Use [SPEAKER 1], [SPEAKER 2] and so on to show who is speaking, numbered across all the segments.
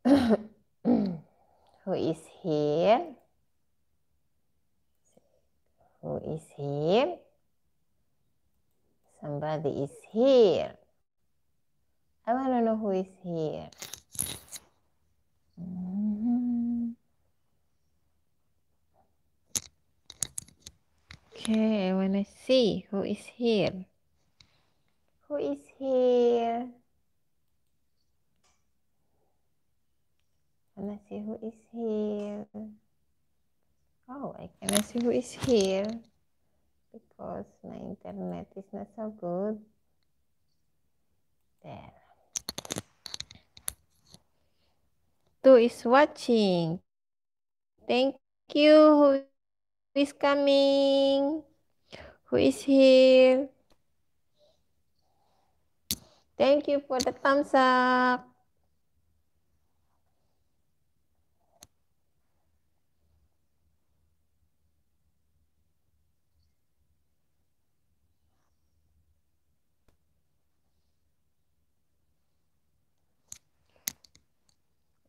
[SPEAKER 1] who is here? Who is here? Somebody is here. I want to know who is here. Mm-hmm. Okay, I want to see who is here. Who is here? Let's see who is here. Oh, I cannot see who is here because my internet is not so good. There. Who is is watching. Thank you. Who is coming? Who is here? Thank you for the thumbs up.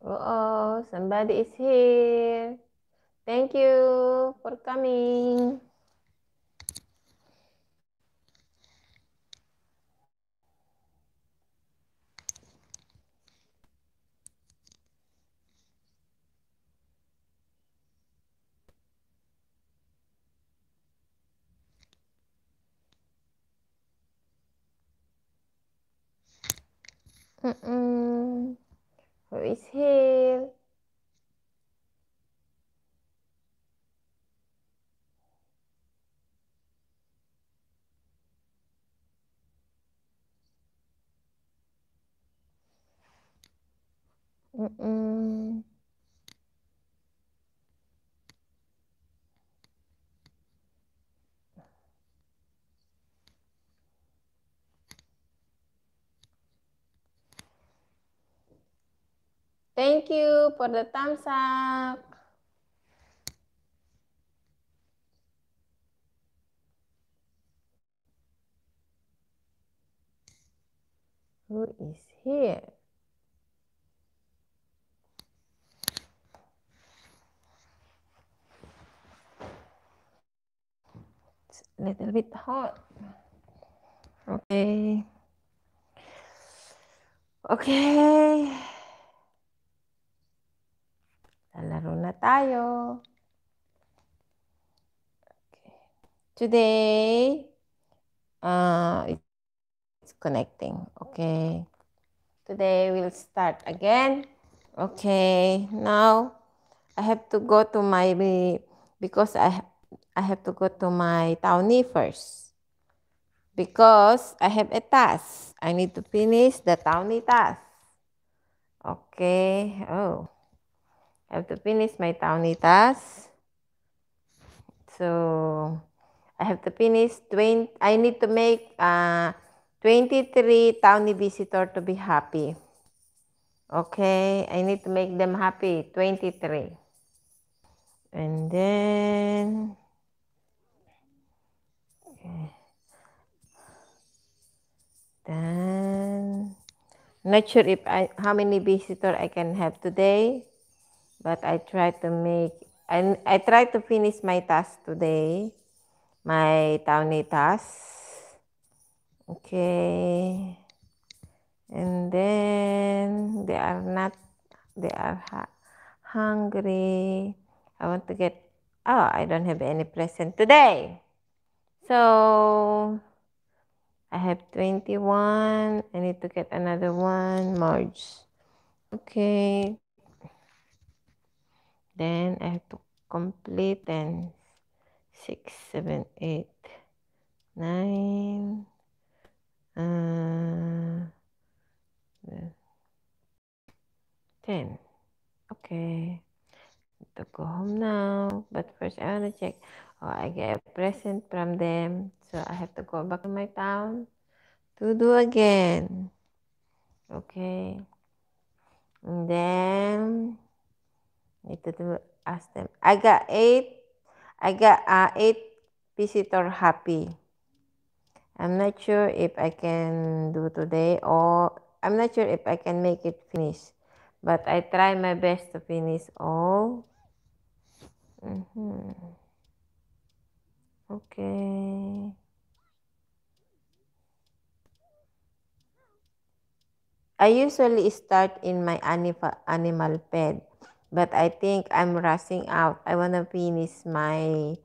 [SPEAKER 1] Oh oh somebody is here. Thank you for coming. Mm-mm. Thank you for the thumbs up.
[SPEAKER 2] Who is here?
[SPEAKER 1] little bit hot. Okay. Okay. Lalaro na tayo. Okay. Today, uh, it's connecting. Okay. Today we'll start again. Okay. Now, I have to go to my, because I I have to go to my townie first because I have a task. I need to finish the townie task. Okay. Oh, I have to finish my townie task. So I have to finish 20. I need to make uh, 23 townie visitor to be happy. Okay, I need to make them happy. 23. And then i Then, not sure if I how many visitor I can have today, but I try to make and I try to finish my task today, my towny task. Okay. And then they are not they are hungry. I want to get oh I don't have any present today. So I have 21. I need to get another one, merge. Okay. Then I have to complete and 6, 7, 8, 9. Uh, 10. Okay. I have to go home now. But first I want to check or I get a present from them. So I have to go back to my town to do again. Okay. And then need to do, ask them. I got eight. I got uh, eight visitor happy. I'm not sure if I can do today or I'm not sure if I can make it finish. But I try my best to finish all. Mm -hmm. Okay. I usually start in my animal, animal bed, but I think I'm rushing out. I want to finish my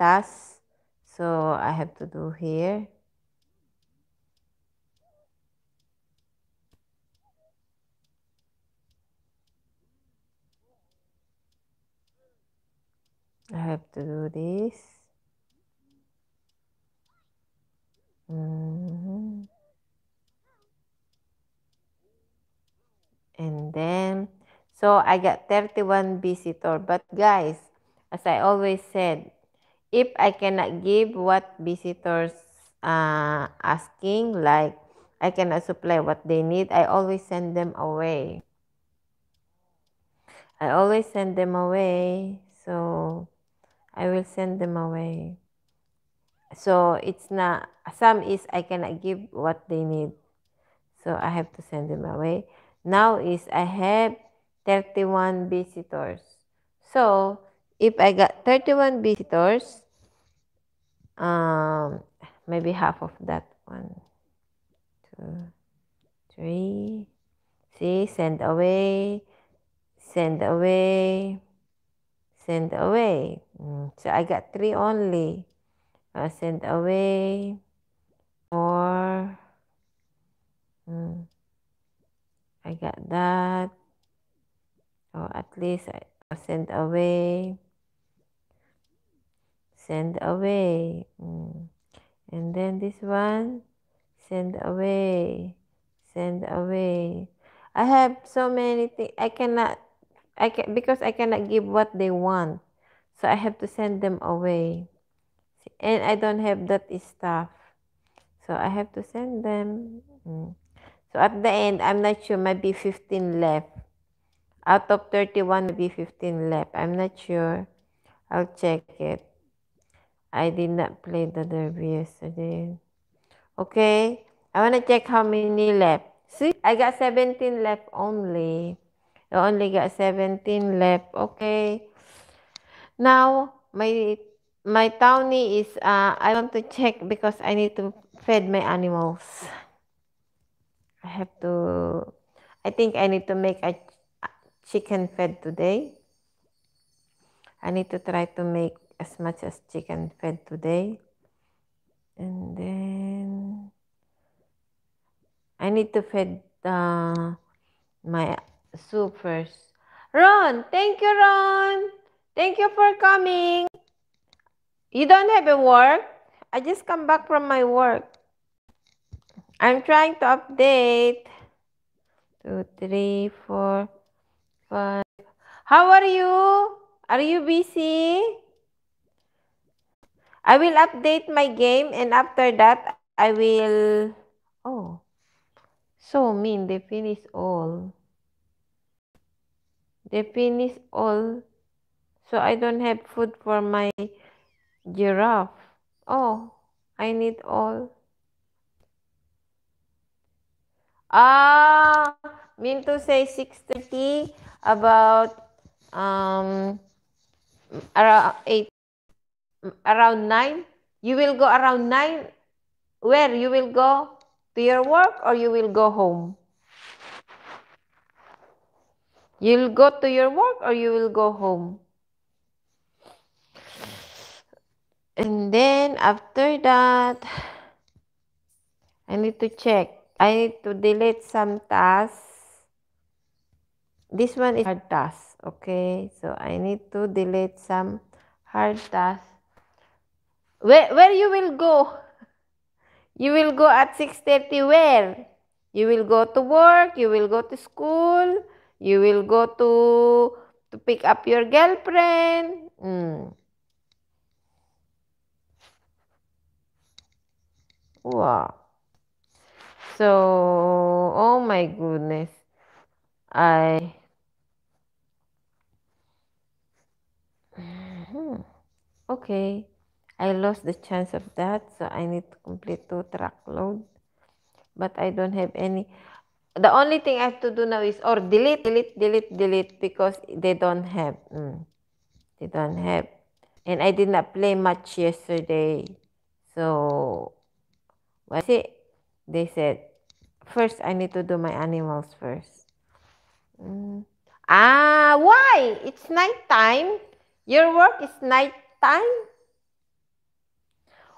[SPEAKER 1] task, so I have to do here.
[SPEAKER 2] I have to do this.
[SPEAKER 1] Mm -hmm. And then, so I got 31 visitor. But guys, as I always said, if I cannot give what visitors uh, asking, like I cannot supply what they need, I always send them away. I always send them away. So I will send them away so it's not some is i cannot give what they need so i have to send them away now is i have 31 visitors so if i got 31 visitors um maybe half of that one two three see send away send away send away mm. so i got three only uh, sent away or um, hmm. I got that or at least I sent away send away mm. and then this one send away send away i have so many things i cannot i can because i cannot give what they want so i have to send them away and I don't have that stuff so I have to send them mm. so at the end I'm not sure maybe 15 left out of 31 maybe 15 left I'm not sure I'll check it I did not play the derby yesterday okay I want to check how many left see I got 17 left only I only got 17 left okay now my my townie is, uh, I want to check because I need to feed my animals. I have to, I think I need to make a chicken fed today. I need to try to make as much as chicken fed today. And then I need to feed uh, my soup first. Ron, thank you, Ron. Thank you for coming. You don't have a work? I just come back from my work. I'm trying to update. Two, three, four, five. How are you? Are you busy? I will update my game and after that, I will... Oh, so mean. They finish all. They finish all. So I don't have food for my Giraffe. Oh, I need all. Ah, mean to say 6.30 about um, around 8, around 9. You will go around 9. Where? You will go to your work or you will go home? You'll go to your work or you will go home? and then after that I need to check I need to delete some tasks this one is hard task okay so I need to delete some hard task where, where you will go you will go at 6.30 where you will go to work you will go to school you will go to to pick up your girlfriend mm. Wow. So, oh my goodness. I. Hmm, okay. I lost the chance of that, so I need to complete two load, But I don't have any. The only thing I have to do now is or delete, delete, delete, delete because they don't have. Mm, they don't have. And I did not play much yesterday. So I see, they said, first I need to do my animals first. Mm. Ah, why? It's night time. Your work is night time.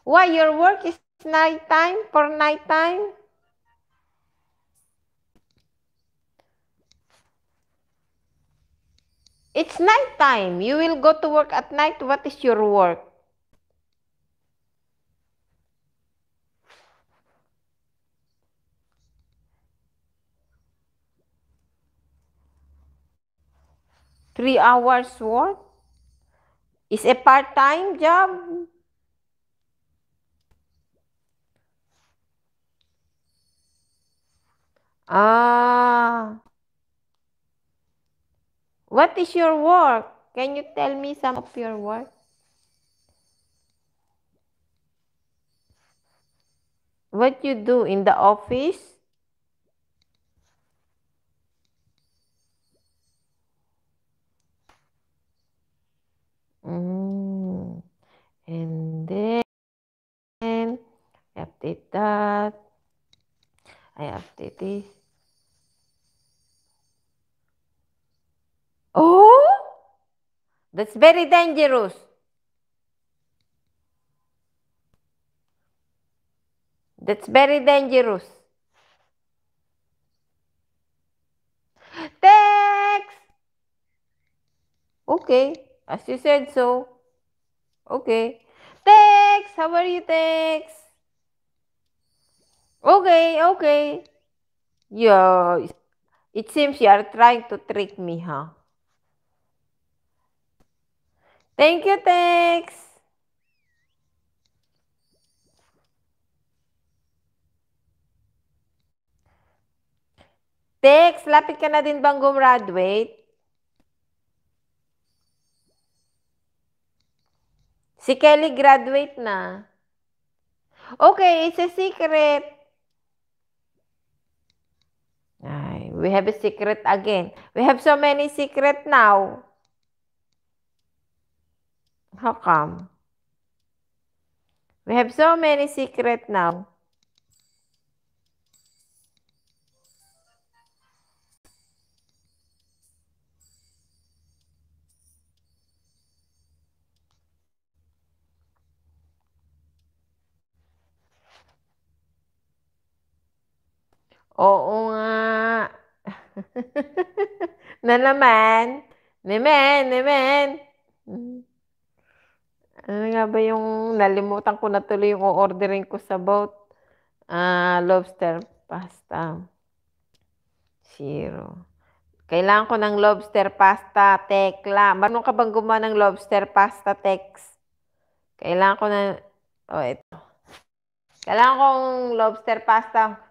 [SPEAKER 1] Why your work is night time for night time? It's night time. You will go to work at night. What is your work? three hours work is a part-time job. Ah, what is your work? Can you tell me some of your work? What you do in the office? Mm. And then I update that. I update this. Oh, that's very dangerous. That's very dangerous. Thanks. Okay. As you said so. Okay. Thanks. how are you, Thanks. Okay, okay. Yeah, it seems you are trying to trick me, huh? Thank you, Thanks. Thanks. lapit ka na din bang gumraduate? Si Kelly graduate na. Okay, it's a secret. Ay, we have a secret again. We have so many secret now. How come? We have so many secret now. Oo nga. na naman. Nemen, nemen. Ano nga ba yung nalimutan ko na tuloy yung ordering ko sa boat? Uh, lobster pasta. Zero. Kailangan ko ng lobster pasta, tekla. Marunong ka bang gumawa ng lobster pasta, text? Kailangan ko na... Oh, ito. Kailangan kong lobster pasta.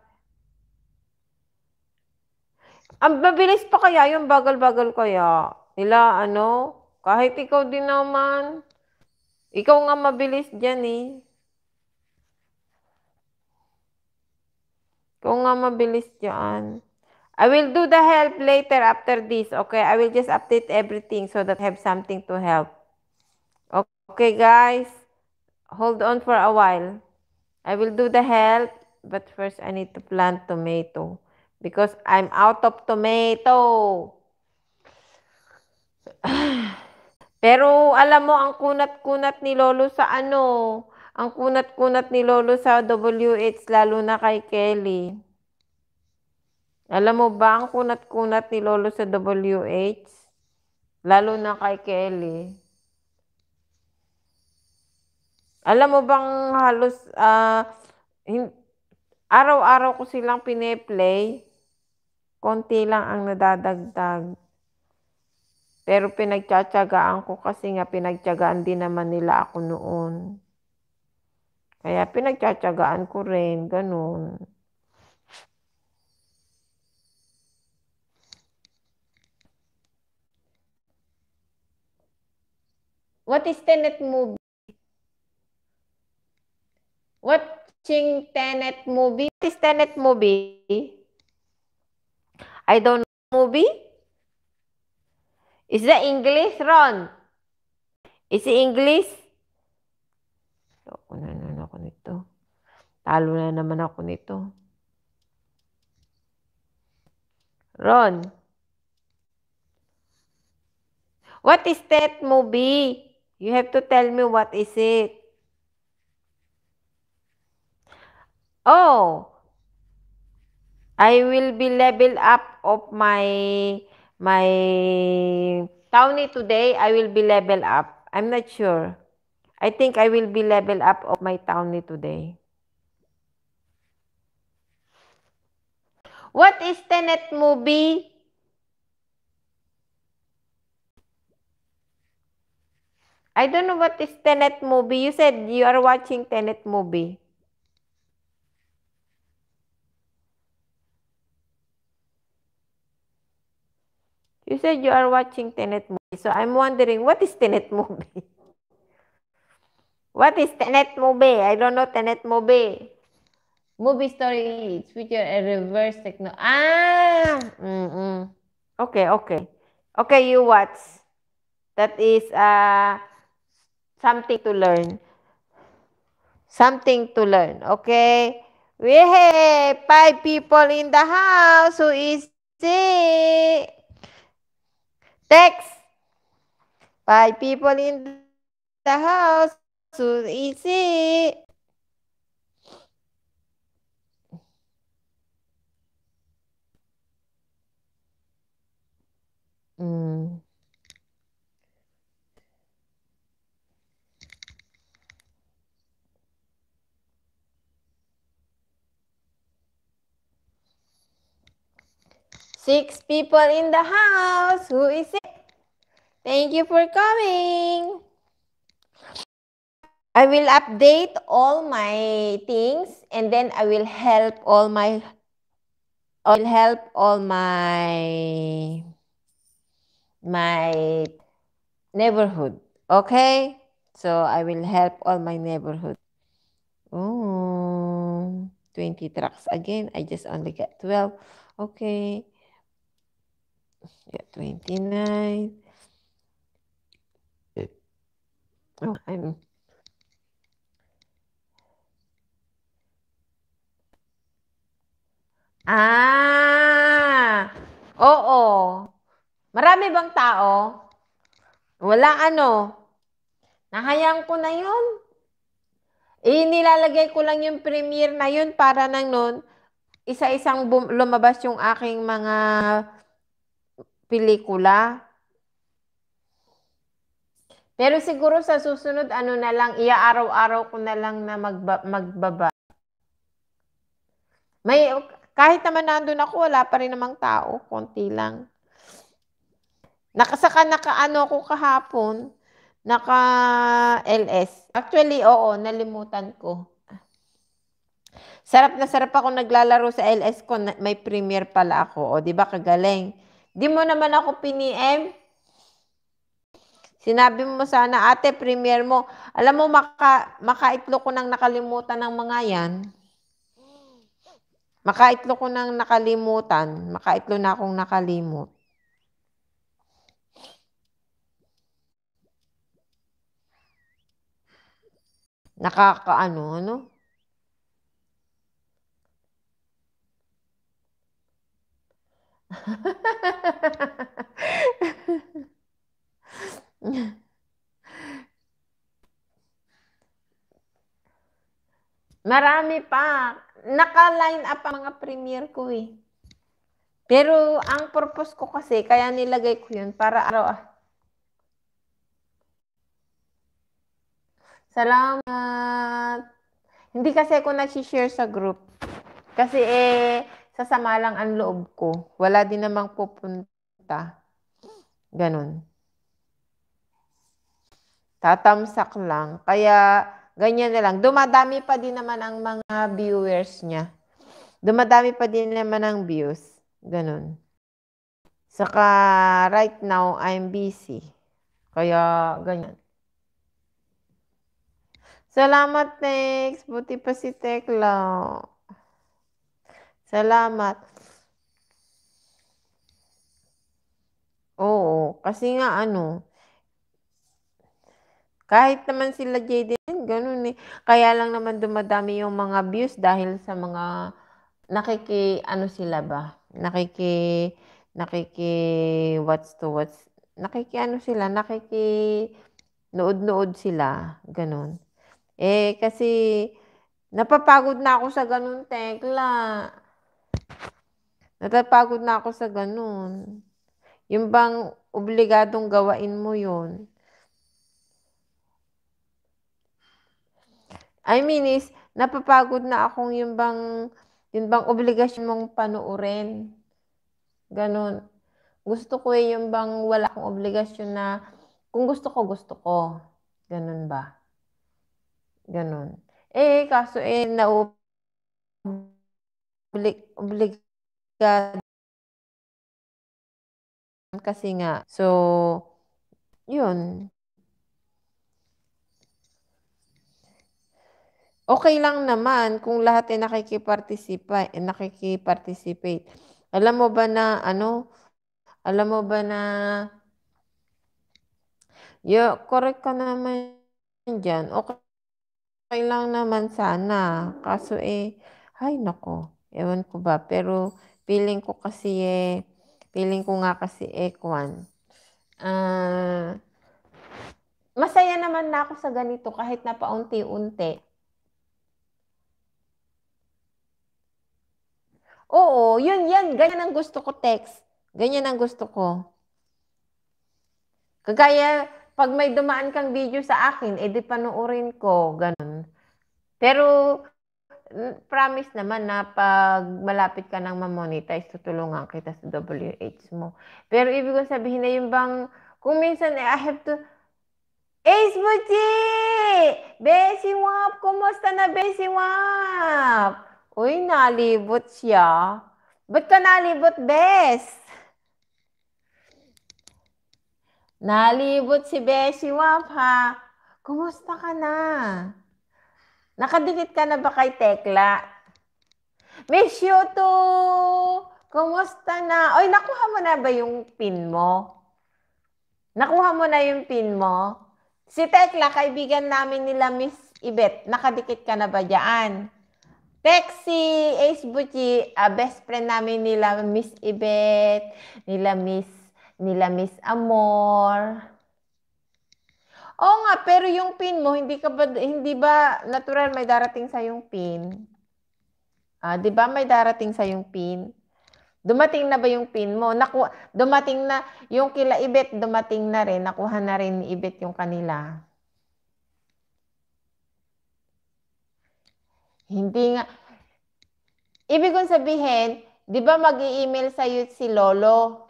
[SPEAKER 1] Ang mabilis pa kaya yung bagal-bagal kaya nila, ano? Kahit ikaw din naman. Ikaw nga mabilis dyan eh. Ikaw nga mabilis dyan. I will do the help later after this. Okay, I will just update everything so that I have something to help. Okay, guys. Hold on for a while. I will do the help, but first I need to plant tomato because I'm out of tomato. Pero alam mo, ang kunat-kunat ni Lolo sa ano, ang kunat-kunat ni Lolo sa WH, lalo na kay Kelly. Alam mo ba ang kunat-kunat ni Lolo sa WH? Lalo na kay Kelly. Alam mo bang halos, uh, araw-araw ko silang pine-play, konti lang ang nadadagdag. Pero pinagtsatsagaan ko kasi nga pinagtsagaan din naman nila ako noon. Kaya pinagtsatsagaan ko rin, ganun. What is Tenet movie? What Ching Tenet movie? What is Tenet movie? I don't know movie. Is that English, Ron? Is it English? So, ano na ako nito? Talo na naman ako nito. Ron. What is that movie? You have to tell me what is it. Oh, I will be level up of my my Tawny today. I will be level up. I'm not sure. I think I will be level up of my Tawny today. What is Tenet movie? I don't know what is Tenet movie. You said you are watching Tenet movie. You said you are watching Tenet movie. So I'm wondering, what is Tenet movie? what is Tenet movie? I don't know Tenet movie. Movie story it's feature a reverse techno. Ah! Mm -mm. Okay, okay. Okay, you watch. That is uh, something to learn. Something to learn, okay? We have five people in the house. Who is it? text by people in the house to easy.
[SPEAKER 2] Mm.
[SPEAKER 1] Six people in the house. Who is it? Thank you for coming. I will update all my things and then I will help all my I will help all my my neighborhood. Okay? So I will help all my neighborhood. Oh, 20 trucks again. I just only get 12. Okay. Yeah, 29. Oh, I'm. Ah! Oo. Marami bang tao? Wala ano. Nahayaan ko na yun. Inilalagay eh, ko lang yung premiere na yun para nang noon, isa-isang lumabas yung aking mga pelikula. Pero siguro sa susunod, ano na lang, iaaraw-araw ko na lang na magba, magbaba. May, kahit naman nandun ako, wala pa rin namang tao, konti lang. Nakasaka, nakaano ko kahapon, naka LS. Actually, oo, nalimutan ko. Sarap na sarap ako naglalaro sa LS ko, may premier pala ako. O, di ba kagaling? Di mo naman ako piniem. Sinabi mo sana, ate, premier mo. Alam mo, maka, makaitlog ko nang nakalimutan ng mga yan. Makaitlo ko nang nakalimutan. Makaitlo na akong nakalimut.
[SPEAKER 2] Nakakaano, ano?
[SPEAKER 1] Marami pa. Naka-line up ang mga premiere ko eh. Pero ang purpose ko kasi, kaya nilagay ko yun para araw ah. Salamat. Hindi kasi ako nag-share sa group. Kasi eh, sasama lang ang loob ko. Wala din namang pupunta. Ganun. Tatamsak lang. Kaya, ganyan na lang. Dumadami pa din naman ang mga viewers niya. Dumadami pa din naman ang views. Ganun. Saka, right now, I'm busy. Kaya, ganyan. Salamat, thanks. Buti pa si Tekla. Salamat. Oo, kasi nga ano, kahit naman sila Jaden, ganun eh. Kaya lang naman dumadami yung mga views dahil sa mga nakiki, ano sila ba? Nakiki, nakiki, what's to what's, nakiki ano sila, nakiki, nood-nood sila, ganun. Eh, kasi, napapagod na ako sa ganun tekla. Natapagod na ako sa ganun. Yung bang obligadong gawain mo yon I mean is, napapagod na akong yung bang, yung bang obligasyon mong panuorin. Ganon. Gusto ko eh yung bang wala akong obligasyon na kung gusto ko, gusto ko. Ganon ba? Ganon. Eh, kaso eh, na nauupo obligado kasi nga. So, yun. Okay lang naman kung lahat ay nakikiparticipate, nakikiparticipate. Alam mo ba na ano? Alam mo ba na Yeah, correct ka naman diyan. Okay, okay lang naman sana. Kaso eh, ay nako. Ewan ko ba. Pero feeling ko kasi eh, feeling ko nga kasi eh, kwan. Uh, masaya naman na ako sa ganito kahit na paunti-unti. Oo, yun yan. Ganyan ang gusto ko text. Ganyan ang gusto ko. Kagaya, pag may dumaan kang video sa akin, edi eh, panoorin ko. Ganun. Pero, promise naman na pag malapit ka nang ma-monetize, tutulungan kita sa WH mo. Pero ibig kong sabihin na yung bang, kung minsan eh, I have to, Ace Buti! Besing Wap! Kumusta na Besing Wap? Uy, nalibot siya. Ba't ka nalibot, Bes? Nalibot si Besing Wap, ha? Kumusta ka na? Nakadikit ka na ba kay Tekla? Miss Yuto! Kumusta na? Oy, nakuha mo na ba yung pin mo? Nakuha mo na yung pin mo? Si Tekla, kaibigan namin nila Miss Ibet. Nakadikit ka na ba diyan? Text Ace Bucci, uh, best friend namin nila Miss Ibet, nila Miss, nila Miss Amor. Oo nga, pero yung pin mo, hindi ka ba, hindi ba natural may darating sa yung pin? Ah, 'di ba may darating sa yung pin? Dumating na ba yung pin mo? Naku, dumating na yung kila Ibet, dumating na rin, nakuha na rin ni Ibet yung kanila. Hindi nga. Ibig kong sabihin, 'di ba mag email sa iyo si Lolo?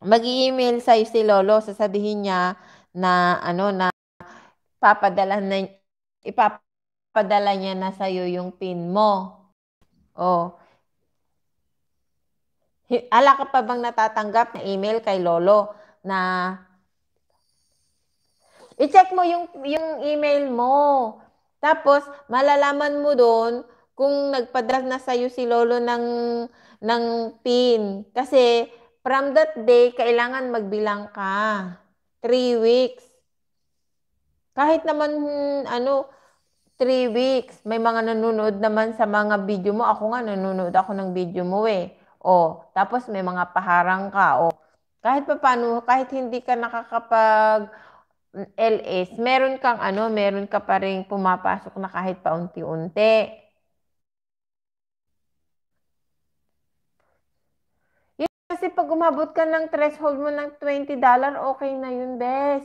[SPEAKER 1] mag email sa iyo si Lolo, sasabihin niya, na ano na papadala na ipapadala niya na sa iyo yung pin mo. Oh. Ala ka pa bang natatanggap na email kay lolo na i-check mo yung yung email mo. Tapos malalaman mo doon kung nagpadala na sa iyo si lolo ng ng pin kasi from that day kailangan magbilang ka. Three weeks. Kahit naman, ano, three weeks, may mga nanonood naman sa mga video mo. Ako nga, nanonood ako ng video mo eh. O, tapos may mga paharang ka. O, kahit pa paano, kahit hindi ka nakakapag LS, meron kang ano, meron ka pa rin pumapasok na kahit paunti-unti. kasi pag umabot ka ng threshold mo ng $20, okay na yun, bes.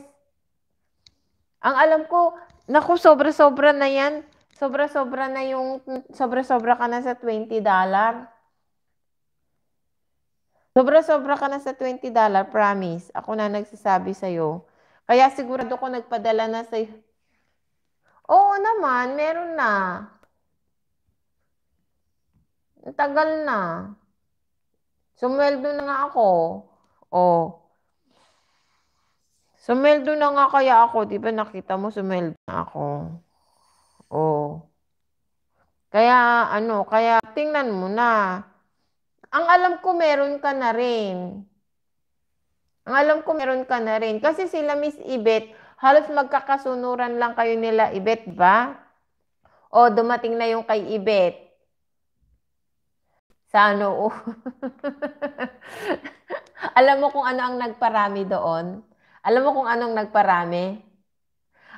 [SPEAKER 1] Ang alam ko, naku, sobra-sobra na yan. Sobra-sobra na yung, sobra-sobra ka na sa $20. Sobra-sobra ka na sa $20, promise. Ako na nagsasabi sa'yo. Kaya sigurado ko nagpadala na sa... Oo naman, meron na. Ang tagal na. Sumweldo na nga ako. Oh. Sumweldo na nga kaya ako. Di ba nakita mo, sumweldo na ako. Oh. Kaya, ano, kaya tingnan mo na. Ang alam ko, meron ka na rin. Ang alam ko, meron ka na rin. Kasi sila, Miss Ibet, halos magkakasunuran lang kayo nila, Ibet ba? O oh, dumating na yung kay Ibet sa ano. Oh. Alam mo kung ano ang nagparami doon? Alam mo kung anong nagparami?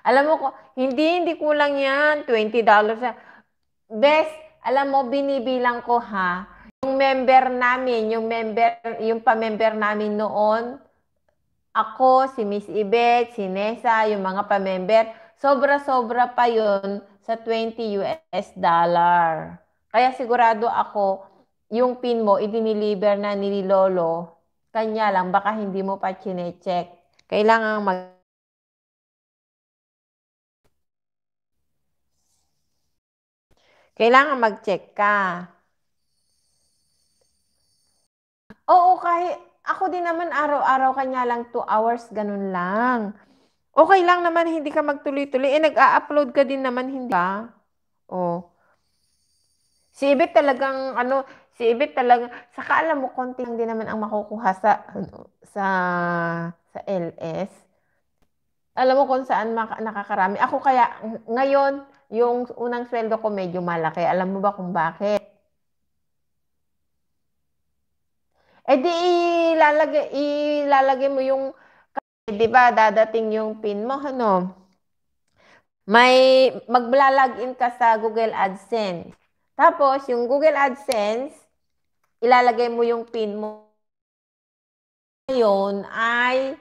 [SPEAKER 1] Alam mo kung, hindi, hindi kulang yan. $20. Best, alam mo, binibilang ko ha, yung member namin, yung member, yung pa-member namin noon, ako, si Miss Ibet, si Nessa, yung mga pa-member, sobra-sobra pa yon sa 20 US dollar. Kaya sigurado ako, yung pin mo, idiniliver na ni Lolo, kanya lang, baka hindi mo pa chinecheck. Kailangan mag... Kailangan mag-check ka. Oo, kahit ako din naman araw-araw kanya lang 2 hours, ganun lang. Okay lang naman, hindi ka magtuloy-tuloy. Eh, nag-a-upload ka din naman, hindi ba? Oh. Si Ibig talagang, ano, Si Ibit talaga, saka alam mo, konti lang din naman ang makukuha sa, sa, sa LS. Alam mo kung saan maka, nakakarami. Ako kaya, ngayon, yung unang sweldo ko medyo malaki. Alam mo ba kung bakit? Eh di ilalagay, ilalagay mo yung, di ba, dadating yung pin mo, ano? May, mag-login ka sa Google AdSense. Tapos, yung Google AdSense, ilalagay mo yung pin mo. Ngayon ay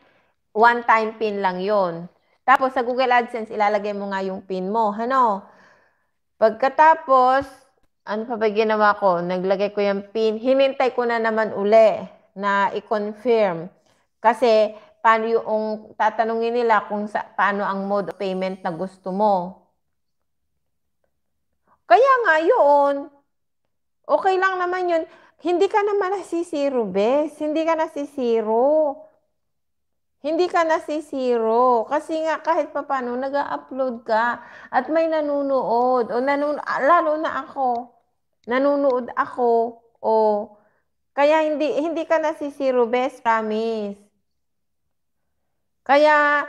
[SPEAKER 1] one-time pin lang yon. Tapos sa Google AdSense, ilalagay mo nga yung pin mo. Ano? Pagkatapos, ano pa ba ginawa ko? Naglagay ko yung pin. Hinintay ko na naman uli na i-confirm. Kasi paano yung tatanungin nila kung sa, paano ang mode of payment na gusto mo. Kaya nga yun, okay lang naman yun. Hindi ka naman nasisiro, bes. Hindi ka nasisiro. Hindi ka nasisiro. Kasi nga kahit papano, nag upload ka at may nanonood. O nanun lalo na ako. nanonood ako. O kaya hindi, hindi ka nasisiro, bes. Promise. Kaya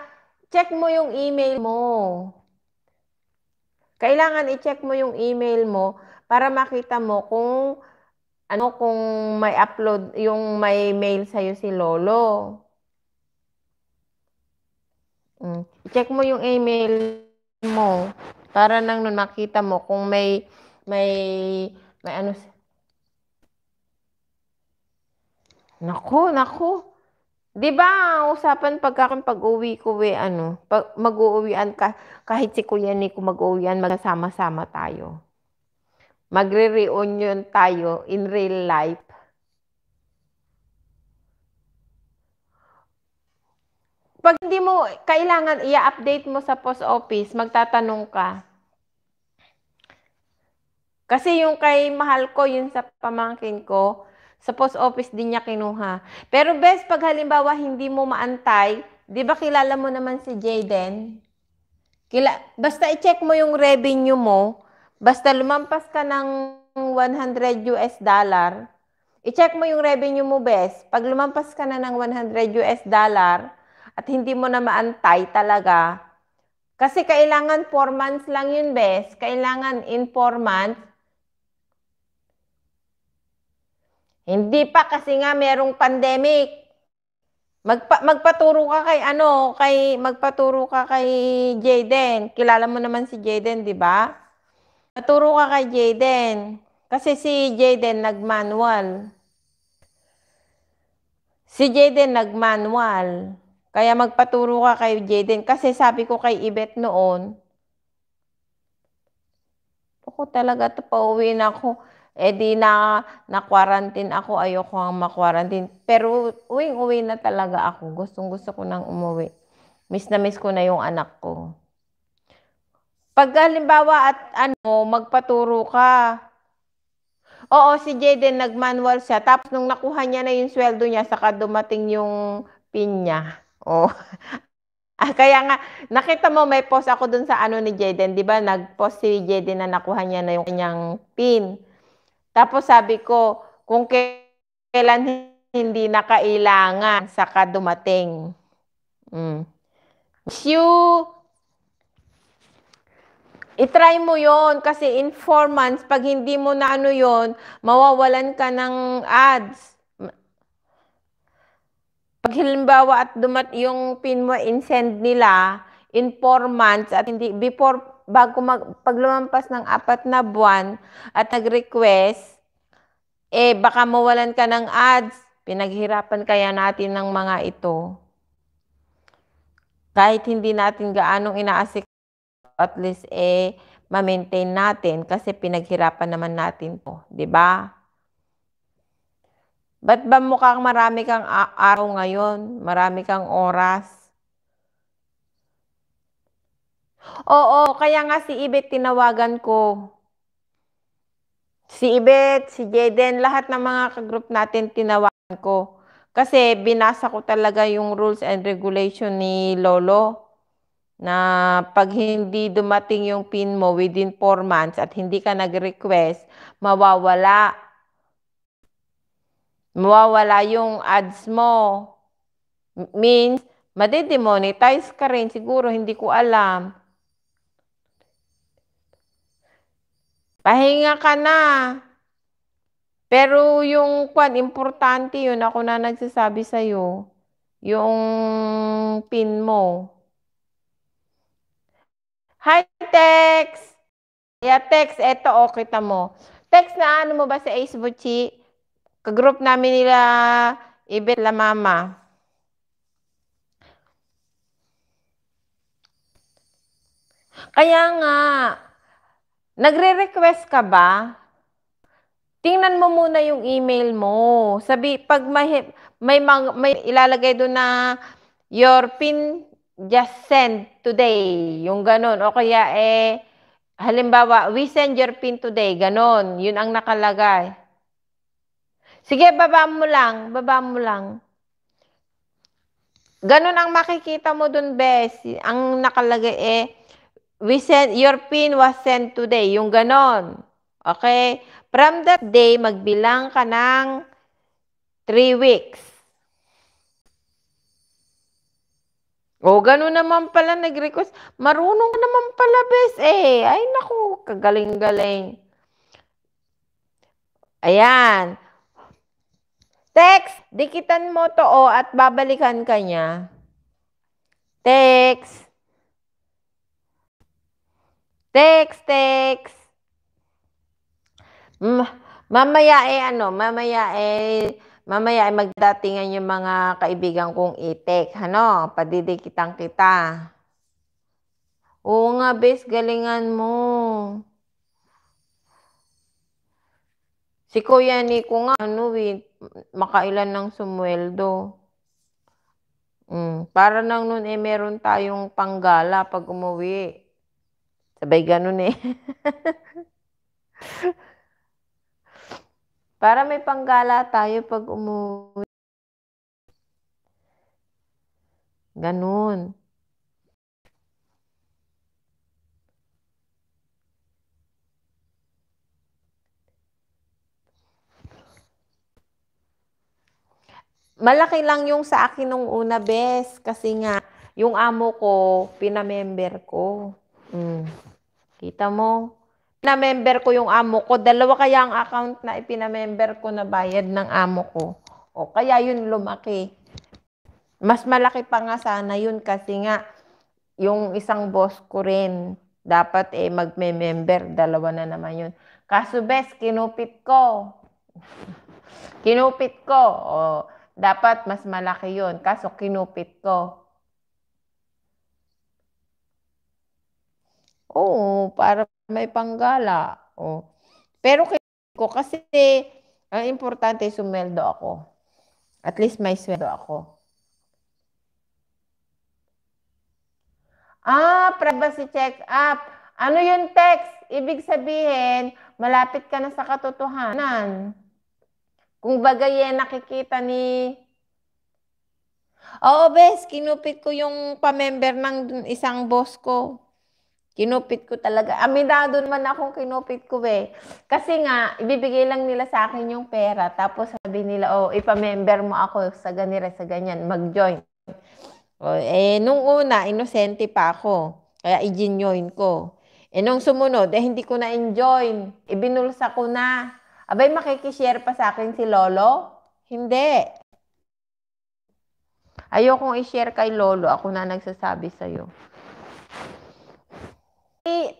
[SPEAKER 1] check mo yung email mo. Kailangan i-check mo yung email mo para makita mo kung ano kung may upload, yung may mail sa iyo si Lolo. Mm. Check mo yung email mo para nang nun makita mo kung may may may ano Nako, nako. 'Di ba? Usapan pagka pag-uwi ko we eh, ano, pag mag-uuwian ka kahit si Kuya Nico mag-uuwian, magsama-sama tayo magre-reunion tayo in real life, pag hindi mo kailangan i-update mo sa post office, magtatanong ka. Kasi yung kay mahal ko, yun sa pamangkin ko, sa post office din niya kinuha. Pero best pag halimbawa hindi mo maantay, 'di ba kilala mo naman si Jaden? Kila basta i-check mo yung revenue mo Basta lumampas ka ng 100 US dollar, i-check mo yung revenue mo, bes. Pag lumampas ka na ng 100 US dollar at hindi mo na maantay talaga, kasi kailangan 4 months lang yun, bes. Kailangan in 4 months, Hindi pa kasi nga merong pandemic. Magpa, magpaturo ka kay ano, kay magpaturo ka kay Jaden. Kilala mo naman si Jaden, 'di ba? Naturo ka kay Jaden. Kasi si Jaden nag-manual. Si Jaden nag-manual. Kaya magpaturo ka kay Jaden. Kasi sabi ko kay Ibet noon, ako talaga to pauwi na ako. Eh di na na-quarantine ako. Ayoko ang ma-quarantine. Pero uwing-uwi na talaga ako. Gustong gusto ko nang umuwi. Miss na miss ko na yung anak ko. Pag halimbawa at ano, magpaturo ka. Oo, si Jaden nag-manual siya. Tapos nung nakuha niya na yung sweldo niya, saka dumating yung pin niya. Oh. Ah, kaya nga, nakita mo may post ako dun sa ano ni Jaden, di ba? Nag-post si Jaden na nakuha niya na yung kanyang pin. Tapos sabi ko, kung kailan hindi na kailangan, saka dumating. Mm. Miss itry mo yon kasi in 4 months, pag hindi mo na ano yon mawawalan ka ng ads. Pag halimbawa at dumat yung pin mo in-send nila in 4 months at hindi before bago mag, pag lumampas ng apat na buwan at nag-request, eh baka mawalan ka ng ads. Pinaghirapan kaya natin ng mga ito. Kahit hindi natin gaanong inaasik at least eh ma-maintain natin kasi pinaghirapan naman natin 'to, 'di ba? Ba't ba mukhang marami kang araw ngayon? Marami kang oras? Oo, kaya nga si Ibet tinawagan ko. Si Ibet, si Jaden, lahat ng mga kagroup natin tinawagan ko. Kasi binasa ko talaga yung rules and regulation ni Lolo na pag hindi dumating yung PIN mo within 4 months at hindi ka nag-request, mawawala. Mawawala yung ads mo. Means, madidemonetize ka rin. Siguro, hindi ko alam. Pahinga ka na. Pero yung kwan, importante yun. Ako na nagsasabi sa'yo. Yung PIN mo. Hi, Tex! Yeah, Tex, eto, oh, kita mo. Tex, na ano mo ba sa Ace Buchi? Kagroup namin nila Ibet La Mama. Kaya nga, nagre-request ka ba? Tingnan mo muna yung email mo. Sabi, pag may, may, may ilalagay doon na your pin just send today, yung ganun. O kaya eh, halimbawa, we send your pin today, ganun. Yun ang nakalagay. Sige, baba mo lang, baba mo lang. Ganun ang makikita mo dun, best. Ang nakalagay eh, we send, your pin was sent today, yung ganun. Okay? From that day, magbilang ka ng 3 weeks. O, gano'n naman pala nag-request. Marunong ka naman pala, bes, eh. Ay, naku, kagaling-galing. Ayan. Text, dikitan mo to o at babalikan ka niya. Text. Text, text. Mm, mamaya eh ano, mamaya eh Mamaya ay magdatingan yung mga kaibigan kong itek. Ano? Padidikitang kita. Oo nga, bes. Galingan mo. Si Kuya Nico nga, ano, eh, makailan ng sumweldo. Mm, para nang noon eh, meron tayong panggala pag umuwi. Sabay ganun eh. Para may panggala tayo pag umuwi.
[SPEAKER 2] Ganun.
[SPEAKER 1] Malaki lang yung sa akin nung una, bes. Kasi nga, yung amo ko, pinamember ko. Mm. Kita mo? pinamember ko yung amo ko, dalawa kaya ang account na ipinamember ko na bayad ng amo ko. O kaya yun lumaki. Mas malaki pa nga sana yun kasi nga yung isang boss ko rin dapat eh magme-member, dalawa na naman yun. Kaso best, kinupit ko. kinupit ko. O, dapat mas malaki yun. Kaso kinupit ko. Oo, para may panggala. Oo. Pero ko kasi ang importante ay sumeldo ako. At least may sweldo ako. Ah, privacy check up. Ano yung text? Ibig sabihin, malapit ka na sa katotohanan. Kung bagay yan, nakikita ni... Oo, bes, kinupit ko yung pamember ng isang boss ko. Kinupit ko talaga. Amidado naman akong kinupit ko eh. Kasi nga, ibibigay lang nila sa akin yung pera. Tapos sabi nila, oh, ipamember mo ako sa ganira, sa ganyan, mag-join. Oh, eh, nung una, inosente pa ako. Kaya i-join ko. Eh, nung sumunod, eh, hindi ko na enjoy. Ibinulsa ko na. Abay, makikishare pa sa akin si Lolo? Hindi. Ayokong i-share kay Lolo. Ako na nagsasabi sa'yo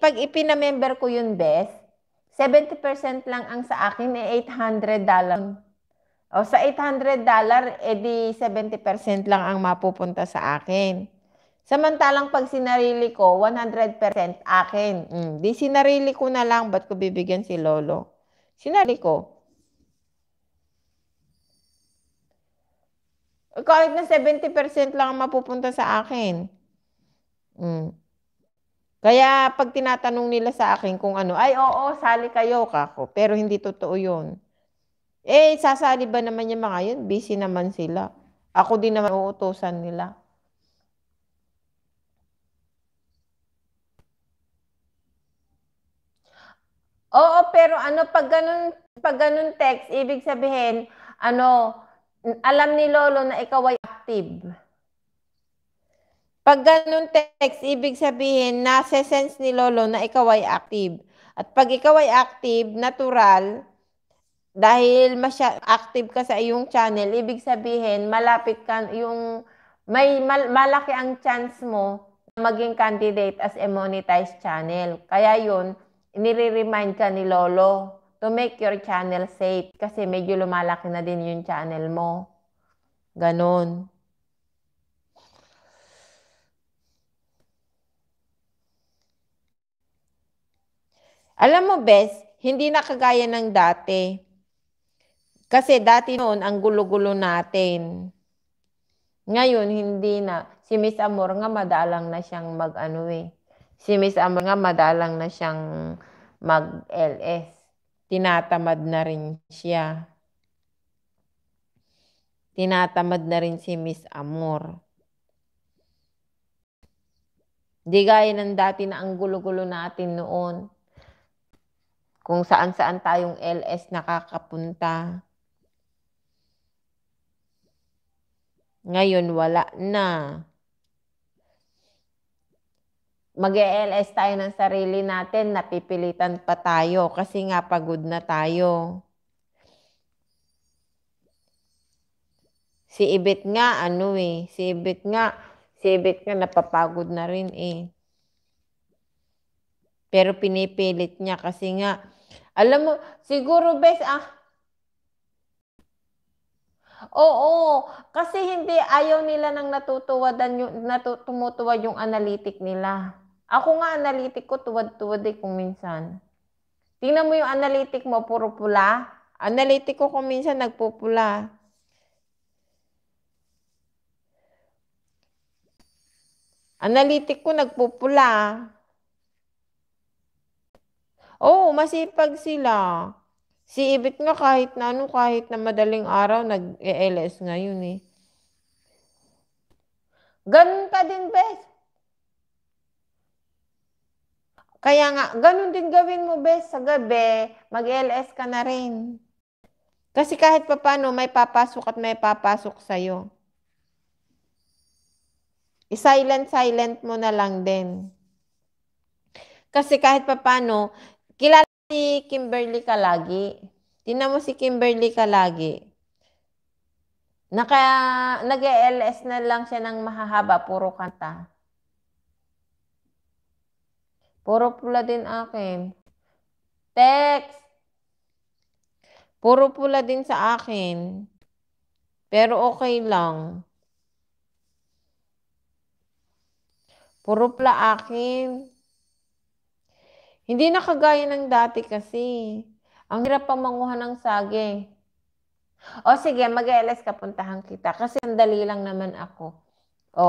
[SPEAKER 1] pag ipinamember ko yun, Beth, 70% lang ang sa akin eh, $800. O sa $800, edi 70% lang ang mapupunta sa akin. Samantalang pag sinarili ko, 100% akin. Mm, di sinarili ko na lang, ba't ko bibigyan si Lolo? Sinarili ko. Kahit na 70% lang ang mapupunta sa akin. Mm. Kaya pag tinatanong nila sa akin kung ano, ay oo, sali kayo kako, pero hindi totoo yun. Eh, sasali ba naman yung mga yun? Busy naman sila. Ako din naman uutosan nila. Oo, pero ano, pag ganun, pag ganun text, ibig sabihin, ano, alam ni Lolo na ikaw ay active. Pag ganun text, ibig sabihin na sense ni Lolo na ikaw ay active. At pag ikaw ay active, natural, dahil masya active ka sa iyong channel, ibig sabihin malapit ka yung may mal, malaki ang chance mo na maging candidate as a monetized channel. Kaya yun, nire-remind ka ni Lolo to make your channel safe kasi medyo lumalaki na din yung channel mo. Ganon. Alam mo, Bes, hindi na kagaya ng dati. Kasi dati noon, ang gulo-gulo natin. Ngayon, hindi na. Si Miss Amor nga, madalang na siyang mag-ano eh. Si Miss Amor nga, madalang na siyang mag-LS. Tinatamad na rin siya. Tinatamad na rin si Miss Amor. Di gaya ng dati na ang gulo-gulo natin noon kung saan-saan tayong LS nakakapunta. Ngayon, wala na. mag ls tayo ng sarili natin, napipilitan pa tayo kasi nga pagod na tayo. Si Ibit nga, ano eh, si Ibit nga, si Ibit nga napapagod na rin eh. Pero pinipilit niya kasi nga, alam mo, siguro best ah. Oo, kasi hindi ayaw nila nang natutuwa dan natutumutuwad yung analytic nila. Ako nga analytic ko tuwad-tuwad eh kung minsan. Tingnan mo yung analytic mo, puro pula. Analytic ko kung minsan nagpupula. Analytic ko nagpupula. Oo, masipag sila. Si Ibit nga kahit na ano, kahit na madaling araw, nag-ELS ngayon eh. Ganun ka din, bes. Kaya nga, ganun din gawin mo, bes. Sa gabi, mag els ka na rin. Kasi kahit papano, may papasok at may papasok sa'yo. I-silent-silent mo na lang din. Kasi kahit papano, Kilala si Kimberly Kalagi. Tingnan mo si Kimberly Kalagi. Naka, nag-LS na lang siya ng mahahaba, puro kanta. Puro pula din akin. Text! Puro pula din sa akin. Pero okay lang. Puro pula akin. Hindi na kagaya ng dati kasi. Ang hirap pamanguha ng sage. O sige, mag-LS ka, puntahan kita. Kasi ang dali lang naman ako. O,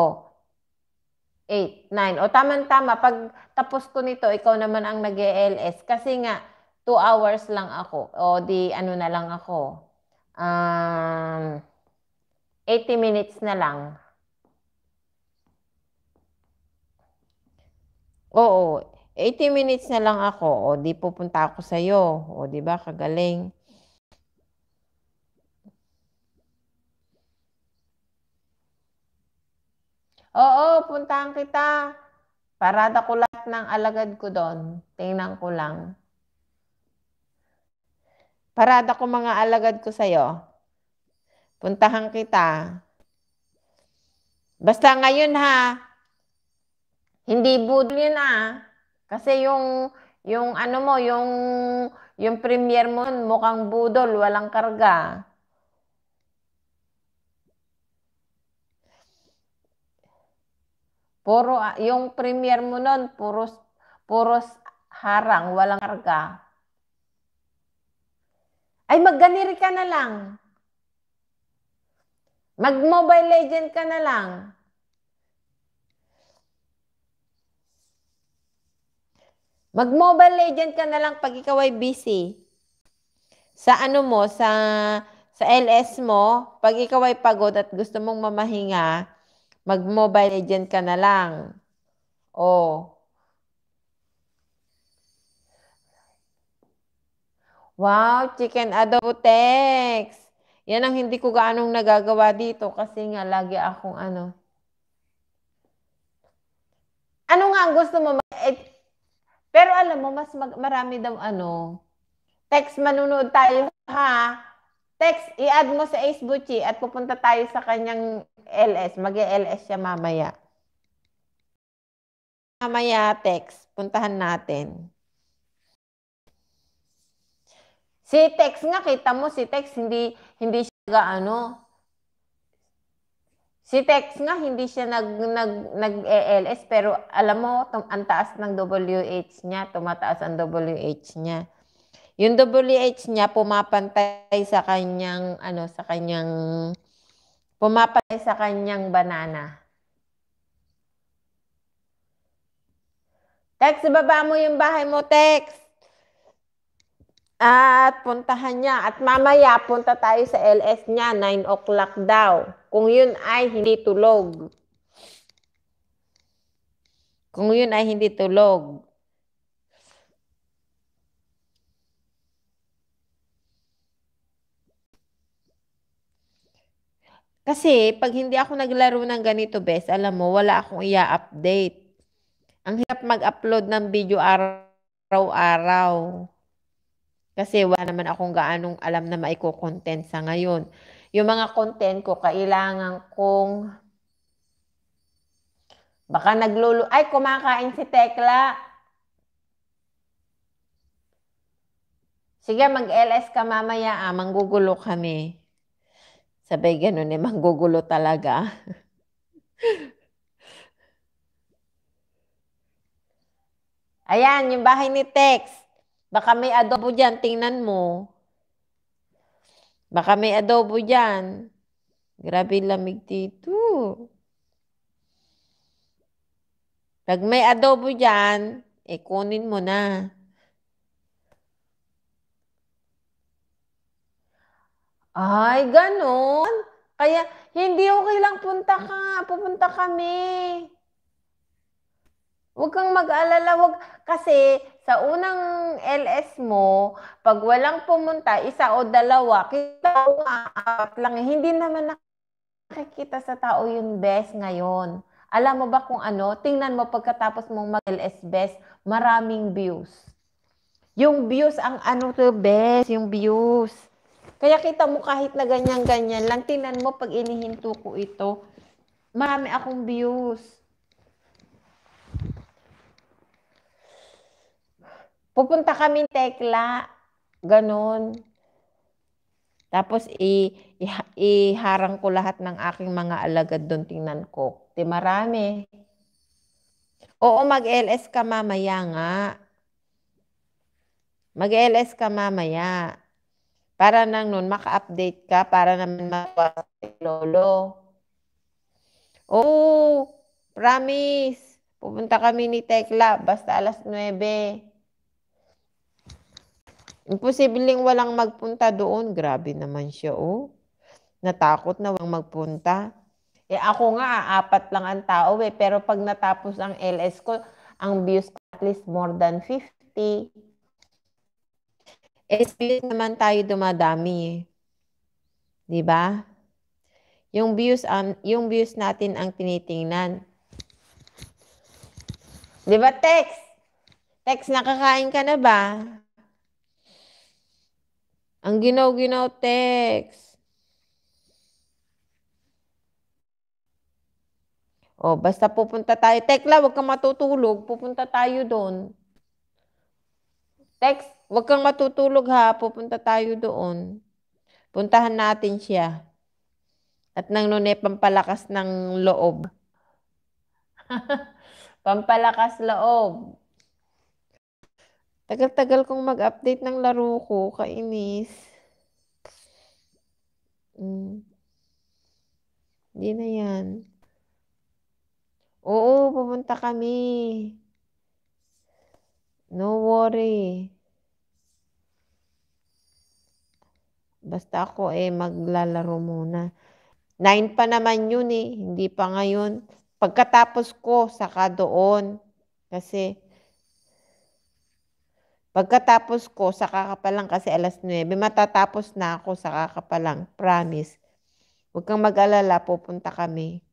[SPEAKER 1] 8, 9. O tama-tama, pag tapos ko nito, ikaw naman ang nag els Kasi nga, 2 hours lang ako. O di ano na lang ako. Um, 80 minutes na lang. Oo. 80 minutes na lang ako, o di pupunta ako sa iyo, o di ba, kagaling. Oo, puntahan kita. Parada ko lahat ng alagad ko doon. Tingnan ko lang. Parada ko mga alagad ko sa'yo. Puntahan kita. Basta ngayon ha, hindi budol yun ah. Kasi yung yung ano mo, yung yung premier mo mukhang budol, walang karga. Puro ah, yung premier mo noon, puros puros harang, walang karga. Ay magganiri ka na lang. Mag Mobile Legend ka na lang. Mag-Mobile Legend ka na lang pag ikaw ay busy. Sa ano mo, sa sa LS mo, pag ikaw ay pagod at gusto mong mamahinga, mag-Mobile Legend ka na lang. Oh. Wow, chicken adobo text. Yan ang hindi ko gaanong nagagawa dito kasi nga lagi akong ano. Ano nga ang gusto mo? Eh, pero alam mo, mas mag, marami daw ano, text manunood tayo ha. Text, i-add mo sa Ace Bucci eh, at pupunta tayo sa kanyang LS. Mag-LS siya mamaya. Mamaya text, puntahan natin. Si text nga, kita mo si text, hindi, hindi siya ano, Si Tex nga, hindi siya nag, nag, nag-ELS, pero alam mo, tum- ang taas ng WH niya, tumataas ang WH niya. Yung WH niya, pumapantay sa kanyang, ano, sa kanyang, pumapantay sa kanyang banana. Tex, baba mo yung bahay mo, Tex. At puntahan niya. At mamaya, punta tayo sa LS niya, 9 o'clock daw. Kung yun ay hindi tulog. Kung yun ay hindi tulog. Kasi pag hindi ako naglaro ng ganito, best, alam mo, wala akong i-update. Ang hirap mag-upload ng video araw-araw. Kasi wala naman akong gaanong alam na maiko-content sa ngayon. Yung mga content ko, kailangan kong... Baka naglulu... Ay, kumakain si Tekla! Sige, mag-LS ka mamaya ah. Manggugulo kami. Sabay ganun eh, manggugulo talaga. Ayan, yung bahay ni Tex. Baka may adobo dyan, tingnan mo. Baka may adobo dyan. Grabe lamig dito. Pag may adobo dyan, ikunin eh, mo na. Ay, ganon. Kaya, hindi okay lang punta ka. Pupunta kami. Huwag kang mag-alala. Wag, kasi sa unang LS mo, pag walang pumunta, isa o dalawa, kita ko nga, lang. Eh, hindi naman nakikita sa tao yung best ngayon. Alam mo ba kung ano? Tingnan mo pagkatapos mong mag-LS best, maraming views. Yung views ang ano to best, yung views. Kaya kita mo kahit na ganyan-ganyan lang, tingnan mo pag inihinto ko ito, marami akong views. Pupunta kami tekla. Ganun. Tapos i, i, iharang ko lahat ng aking mga alagad doon tingnan ko. Di marami. Oo, mag-LS ka mamaya nga. Mag-LS ka mamaya. Para nang nun, maka-update ka para naman matuwa lolo. Oo, promise. Pupunta kami ni Tekla. Basta alas 9. Imposibleng walang magpunta doon. Grabe naman siya, oh. Natakot na wang magpunta. Eh ako nga, apat lang ang tao eh. Pero pag natapos ang LS ko, ang views ko at least more than 50. Eh views naman tayo dumadami eh. Di ba? Yung views um, yung views natin ang tinitingnan. Di text? Tex? nakakain ka na ba? Ang ginaw-ginaw text. Oh, basta pupunta tayo. Tekla, wag kang matutulog. Pupunta tayo doon. Text, wag kang matutulog ha. Pupunta tayo doon. Puntahan natin siya. At nang nune, pampalakas ng loob. pampalakas loob. Tagal-tagal kong mag-update ng laro ko, kainis. Mm. Hindi na yan. Oo, pumunta kami. No worry. Basta ako eh maglalaro muna. Nine pa naman yun eh. Hindi pa ngayon. Pagkatapos ko, saka doon. Kasi Pagkatapos ko, sa ka lang kasi alas 9. Matatapos na ako, sa ka lang. Promise. Huwag kang mag-alala, pupunta kami.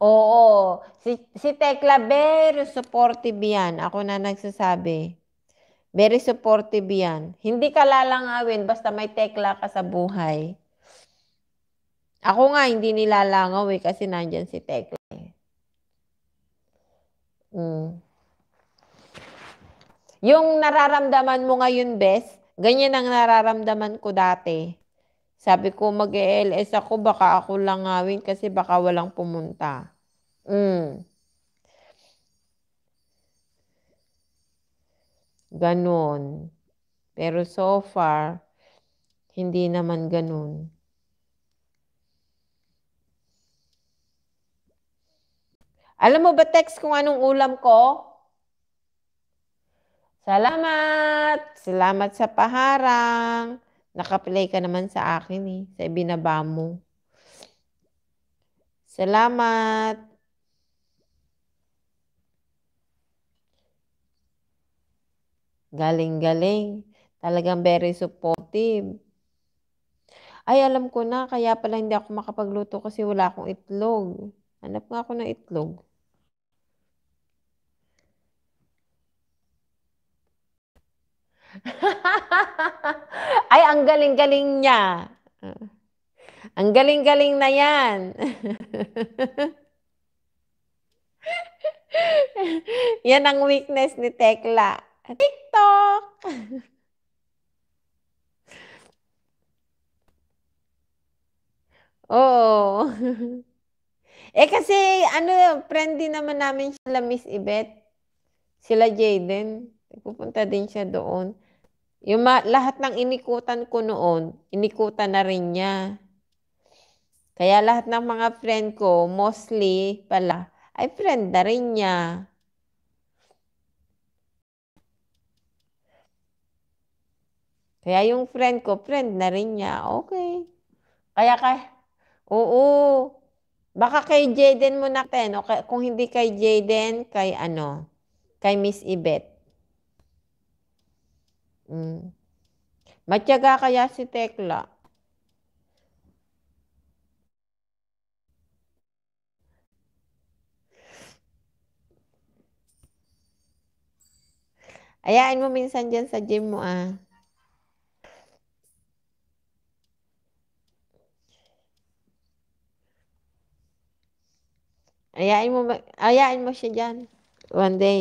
[SPEAKER 1] Oo, si, si Tekla, very supportive yan. Ako na nagsasabi. Very supportive yan. Hindi ka lalangawin basta may Tekla ka sa buhay. Ako nga, hindi nilalangaw eh kasi nandyan si Tekla. Mm. Yung nararamdaman mo ngayon, Bes, ganyan ang nararamdaman ko dati. Sabi ko, mag-ELS ako, baka ako lang langawin kasi baka walang pumunta. Mm. Ganon. Pero so far, hindi naman ganon. Alam mo ba, text, kung anong ulam ko? Salamat! Salamat sa paharang. Nakaplay ka naman sa akin eh. Sa ibinaba mo. Salamat! Galing-galing. Talagang very supportive. Ay, alam ko na. Kaya pala hindi ako makapagluto kasi wala akong itlog. Hanap nga ako ng itlog. Ay, ang galing-galing niya. Ang galing-galing na yan. yan ang weakness ni Tekla. TikTok! Oo. eh kasi, ano, friend din naman namin sila Miss Ibet. Sila Jaden. Pupunta din siya doon. Yung ma- lahat ng inikutan ko noon, inikutan na rin niya. Kaya lahat ng mga friend ko, mostly pala, ay friend na rin niya. Kaya yung friend ko, friend na rin niya. Okay. Kaya kay... Oo. Baka kay Jaden mo na ten. O kung hindi kay Jaden, kay ano? Kay Miss Ibet. Mm. Matyaga kaya si Tekla? Ayain mo minsan dyan sa gym mo ah. Ayain mo, ayain mo siya dyan. One day.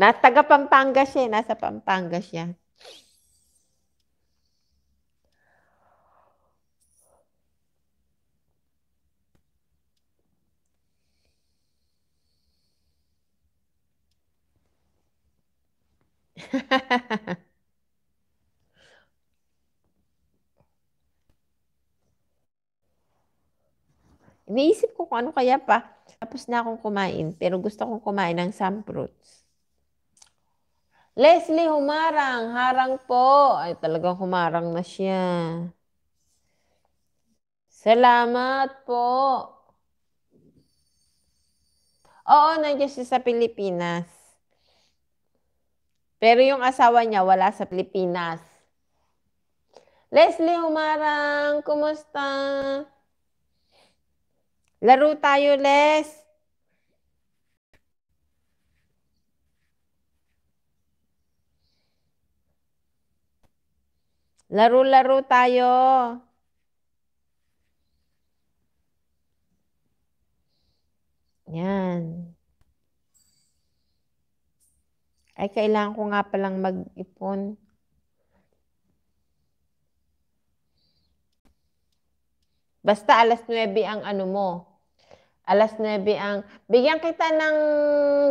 [SPEAKER 1] Na, taga Pampanga siya. Eh. Nasa Pampanga siya. Iniisip ko kung ano kaya pa. Tapos na akong kumain, pero gusto kong kumain ng some Leslie Humarang, harang po. Ay, talagang humarang na siya. Salamat po. Oo, nandiyan siya sa Pilipinas. Pero yung asawa niya wala sa Pilipinas. Leslie Humarang, kumusta? Laro tayo, Les. Laro-laro tayo. Yan. Ay, kailangan ko nga palang mag-ipon. Basta alas 9 ang ano mo. Alas 9 ang... Bigyan kita ng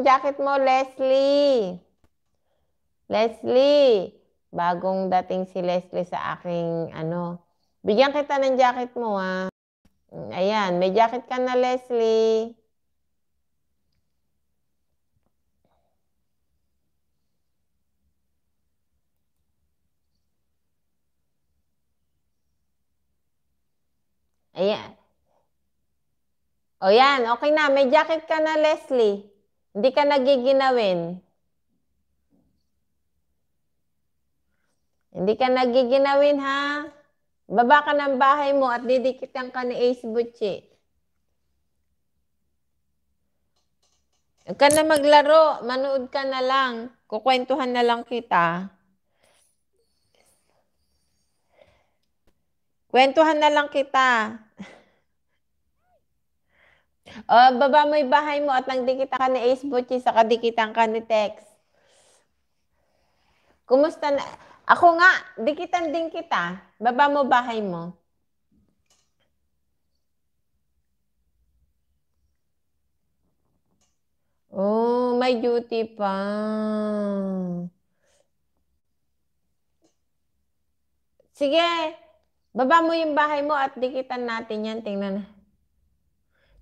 [SPEAKER 1] jacket mo, Leslie. Leslie bagong dating si Leslie sa aking ano. Bigyan kita ng jacket mo ha. Ayan, may jacket ka na Leslie. Ayan. O yan, okay na. May jacket ka na, Leslie. Hindi ka nagiginawin. Hindi ka nagiginawin ha. Baba ka ng bahay mo at didikitan ka ni Ace Butchie. Huwag ka na maglaro. Manood ka na lang. Kukwentuhan na lang kita. Kwentuhan na lang kita. O, baba mo bahay mo at nang dikita ka ni Ace Butchie, saka dikitan ka ni Tex. Kumusta na? Ako nga, dikitan din kita. Baba mo bahay mo. Oh, may duty pa. Sige, baba mo yung bahay mo at dikitan natin yan. Tingnan na.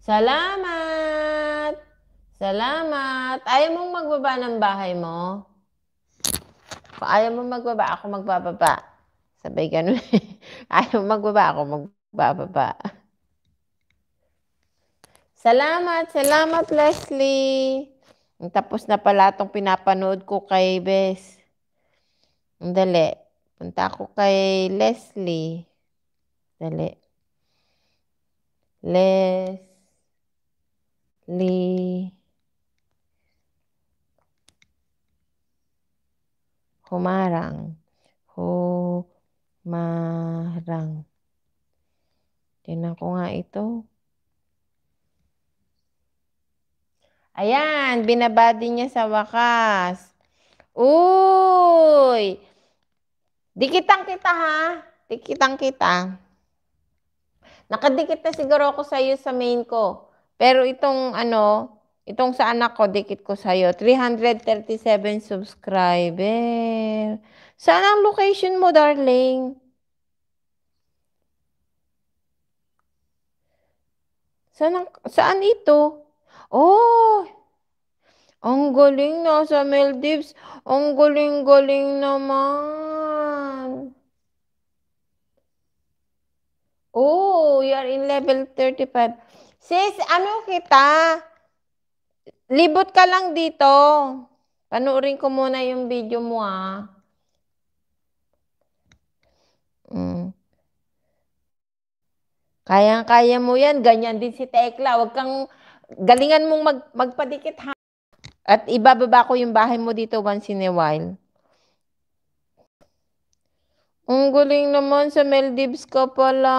[SPEAKER 1] Salamat! Salamat! Ayaw mong magbaba ng bahay mo? ayaw mo magbaba, ako magbababa. Sabay ganun. Eh. ayaw mo magbaba, ako magbababa. Salamat, salamat Leslie. Tapos na pala itong pinapanood ko kay Bes. Ang dali. Punta ako kay Leslie. Dali. Leslie.
[SPEAKER 2] humarang, humarang.
[SPEAKER 1] Tingnan ko nga ito. Ayan, binabati niya sa wakas. Uy! Di kita ha. Di kita. Nakadikit na siguro ako sa iyo sa main ko. Pero itong ano, Itong sa anak ko, dikit ko sa iyo. 337 subscriber. Saan ang location mo, darling? Saan, ang, saan ito? Oh! Ang galing na sa Maldives. Ang galing-galing naman. Oh, you are in level 35. Sis, ano kita? Libot ka lang dito. Panuorin ko muna yung video mo ah. Mm. Kayang-kaya mo yan. Ganyan din si Tekla. Huwag kang galingan mong mag, magpadikit ha. At ibababa ko yung bahay mo dito once in a while. Ang galing naman sa Maldives ka pala.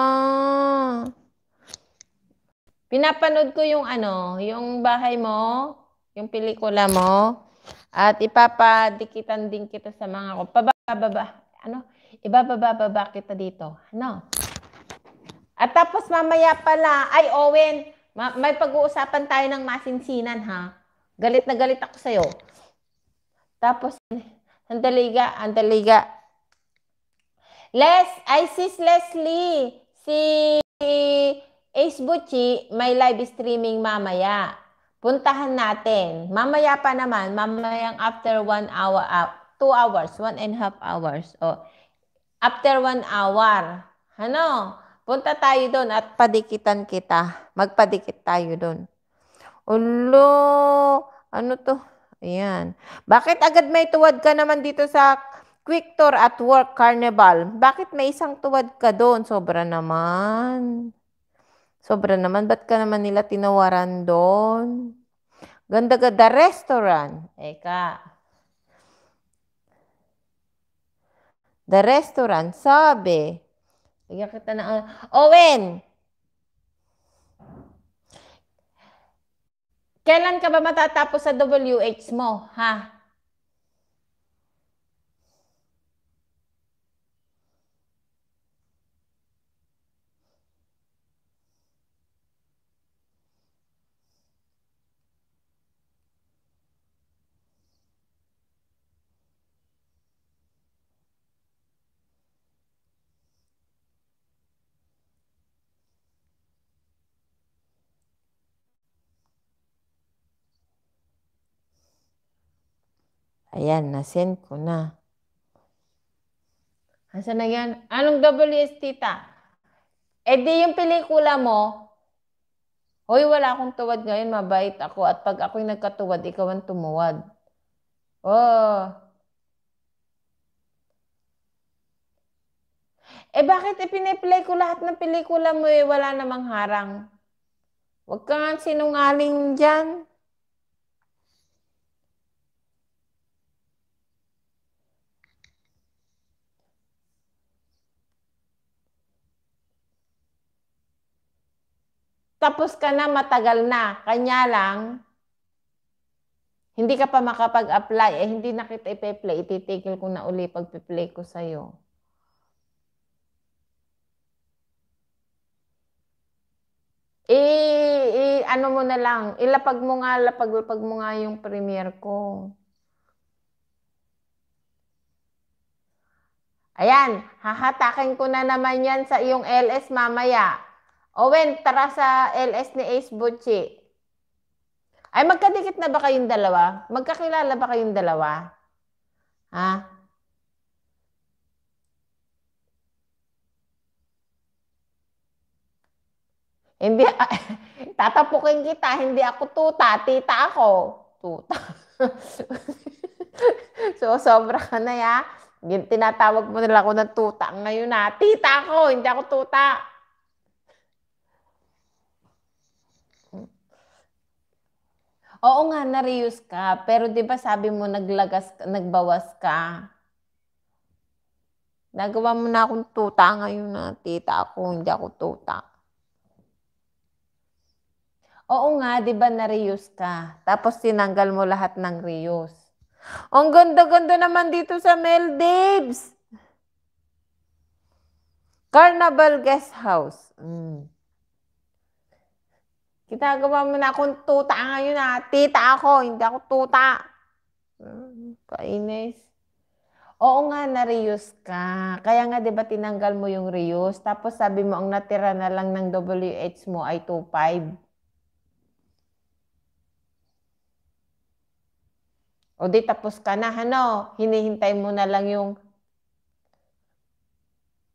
[SPEAKER 1] Pinapanood ko yung ano, yung bahay mo, yung pelikula mo, at ipapadikitan din kita sa mga ko. Pabababa, ano, Ibababa, ibabababa kita dito. Ano? At tapos mamaya pala, ay Owen, ma- may pag-uusapan tayo ng masinsinan ha. Galit na galit ako sa'yo. Tapos, andaliga, andaliga. Les, ay sis Leslie, si Ace Buchi, may live streaming mamaya. Puntahan natin. Mamaya pa naman, mamayang after one hour, uh, two hours, one and a half hours. O, oh, after one hour. Ano? Punta tayo doon at padikitan kita. Magpadikit tayo doon. Ulo, ano to? Ayan. Bakit agad may tuwad ka naman dito sa Quick Tour at Work Carnival? Bakit may isang tuwad ka doon? Sobra naman. Sobra naman. Ba't ka naman nila tinawaran doon? ganda the restaurant. Eka. The restaurant, sabi. Lagyan kita na. Ah, Owen! Kailan ka ba matatapos sa WH mo, ha? Ayan, nasend ko na. Asan na yan? Anong WS, tita? E di yung pelikula mo, Hoy, wala akong tuwad ngayon, mabait ako. At pag ako'y nagkatuwad, ikaw ang tumuwad. Oh. Eh bakit ipiniplay ko lahat ng pelikula mo eh, wala namang harang? Huwag kang sinungaling dyan. tapos ka na, matagal na. Kanya lang, hindi ka pa makapag-apply, eh hindi na kita ipe-play, ititigil ko na uli pag-play ko sa'yo. Eh, eh, ano mo na lang, ilapag mo nga, lapag-lapag mo nga yung premiere ko. Ayan, hahatakin ko na naman yan sa iyong LS mamaya. Owen, tara sa LS ni Ace Bucci. Ay, magkadikit na ba kayong dalawa? Magkakilala ba kayong dalawa? Ha? Hindi, tatapukin kita, hindi ako tuta, tita ako. Tuta. so, sobra ka na ya. Yung tinatawag mo nila ako ng tuta. Ngayon na, tita ako, hindi ako tuta. Oo nga, na-reuse ka. Pero di ba sabi mo naglagas, nagbawas ka? Nagawa mo na akong tuta ngayon na ah. tita ako, hindi ako tuta. Oo nga, di ba na-reuse ka? Tapos tinanggal mo lahat ng reuse. Ang ganda-ganda naman dito sa Maldives! Carnival Guest House. Mm. Ginagawa mo na akong tuta ngayon na. Ah. Tita ako, hindi ako tuta. Hmm, kainis. Oo nga, na-reuse ka. Kaya nga, di ba, tinanggal mo yung reuse. Tapos sabi mo, ang natira na lang ng WH mo ay 2.5. O di tapos ka na, ano? Hinihintay mo na lang yung...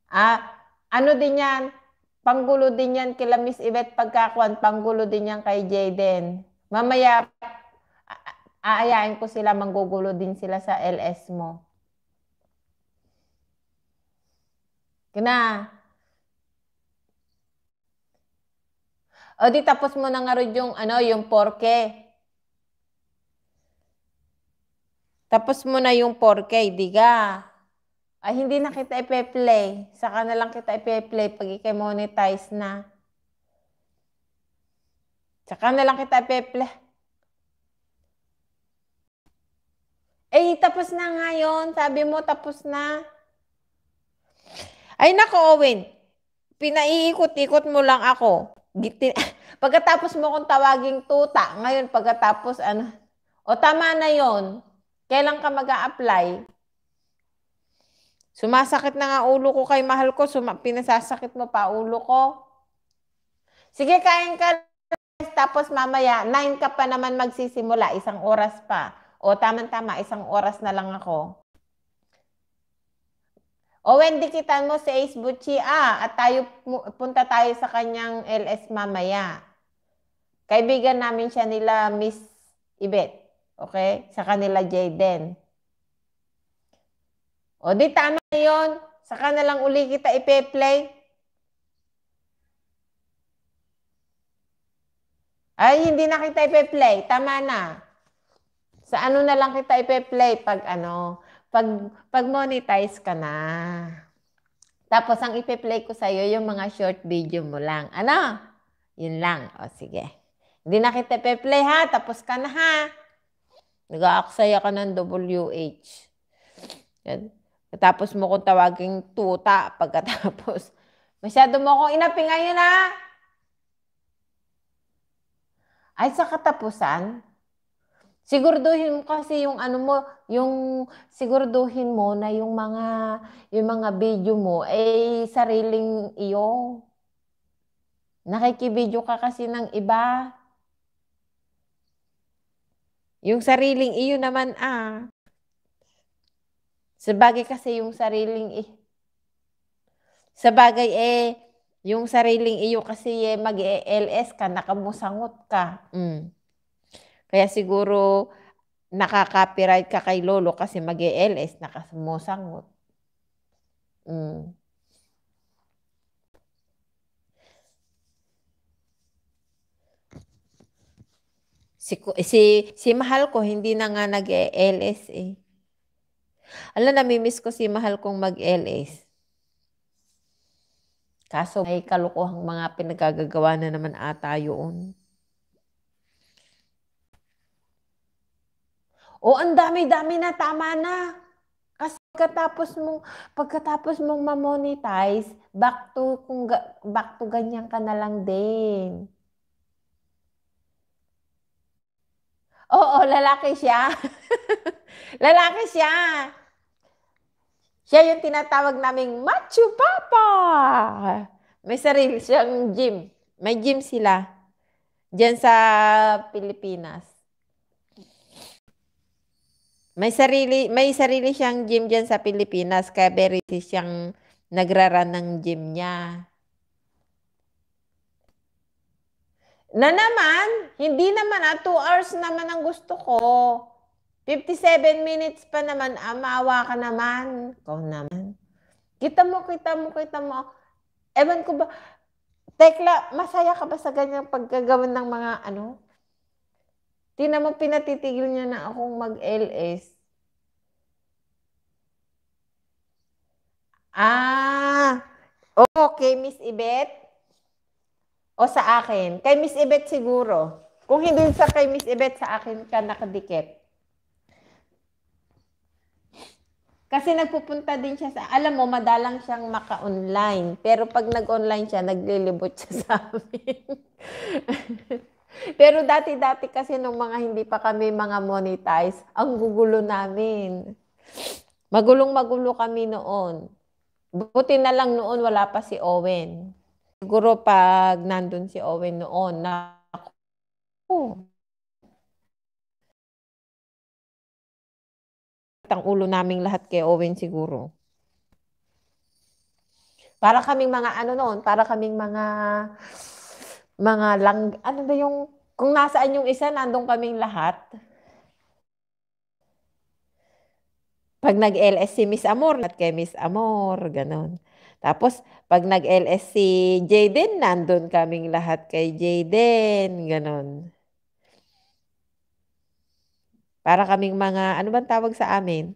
[SPEAKER 1] Ah, ano din yan? Panggulo din yan kila Miss Yvette Pagkakuan. Panggulo din yan kay Jaden. Mamaya, aayain ko sila. Manggugulo din sila sa LS mo. Kana. O di tapos mo na nga yung ano, yung porke. Tapos mo na yung porke, di ka. Ay, hindi na kita ipe-play. Saka na lang kita ipe-play pag i-monetize na. Saka na lang kita ipe-play. Eh, tapos na ngayon. Sabi mo, tapos na. Ay, nako, Owen. Pinaiikot-ikot mo lang ako. Pagkatapos mo kong tawaging tuta, ngayon pagkatapos ano, o tama na yon kailan ka mag apply Sumasakit na nga ulo ko kay mahal ko, suma- pinasasakit mo pa ulo ko. Sige, kain ka. Tapos mamaya, 9 ka pa naman magsisimula, isang oras pa. O tama-tama, isang oras na lang ako. O Wendy, kitan mo si Ace Bucci, ah, at tayo, punta tayo sa kanyang LS mamaya. Kaibigan namin siya nila Miss Ibet. Okay? Sa kanila Jayden. O di tama na yun. Saka na lang uli kita ipe-play. Ay, hindi na kita ipe-play. Tama na. Sa ano na lang kita ipe-play pag ano, pag, pag monetize ka na. Tapos ang ipe-play ko sa'yo yung mga short video mo lang. Ano? Yun lang. O sige. Hindi na kita ipe-play ha. Tapos ka na ha. Nag-aaksaya ka ng WH. Good. Tapos mo kong tawaging tuta pagkatapos. Masyado mo akong inapi ngayon na. Ay, sa katapusan, siguraduhin mo kasi yung ano mo, yung siguraduhin mo na yung mga, yung mga video mo, ay eh, sariling iyo. Nakikibidyo ka kasi ng iba. Yung sariling iyo naman, ah. Sabagay kasi yung sariling eh. Sabagay eh, yung sariling iyo kasi eh, mag els ka, nakamusangot ka. Mm. Kaya siguro nakaka-copyright ka kay lolo kasi mag-LS, nakamusangot. Mm. Si, si, si mahal ko, hindi na nga nag els eh. Alam, namimiss ko si mahal kong mag-LS. Kaso may kalukuhang mga pinagkagagawa na naman ata yun. O, ang dami-dami na, tama na. Kasi pagkatapos mong, pagkatapos mong ma-monetize, back to, kung, back to ganyan ka na lang din. Oo, lalaki siya. lalaki siya. Siya yung tinatawag naming Machu Papa. May sarili siyang gym. May gym sila. Diyan sa Pilipinas. May sarili, may sarili siyang gym diyan sa Pilipinas. Kaya very siyang nagraran ng gym niya. Na naman, hindi naman ah, two hours naman ang gusto ko. 57 minutes pa naman, amawa ah, ka naman. Ikaw naman. Kita mo, kita mo, kita mo. Ewan ko ba, Tekla, masaya ka ba sa ganyang pagkagawan ng mga ano? Di naman pinatitigil niya na akong mag-LS. Ah, okay, Miss Ibet. O sa akin. Kay Miss Ibet siguro. Kung hindi sa kay Miss Ibet, sa akin ka nakadikit. Kasi nagpupunta din siya sa, alam mo, madalang siyang maka-online. Pero pag nag-online siya, naglilibot siya sa amin. Pero dati-dati kasi nung mga hindi pa kami mga monetize, ang gugulo namin. Magulong-magulo kami noon. Buti na lang noon wala pa si Owen. Siguro pag nandun si Owen noon, na oh, ang ulo naming lahat kay Owen siguro. Para kaming mga ano noon, para kaming mga mga lang ano ba yung kung nasaan yung isa nandoon kaming lahat. Pag nag LSC Miss Amor, at kay Miss Amor, ganun. Tapos, pag nag LSC Jaden, nandoon kaming lahat kay Jaden, ganun. Para kaming mga, ano bang tawag sa amin?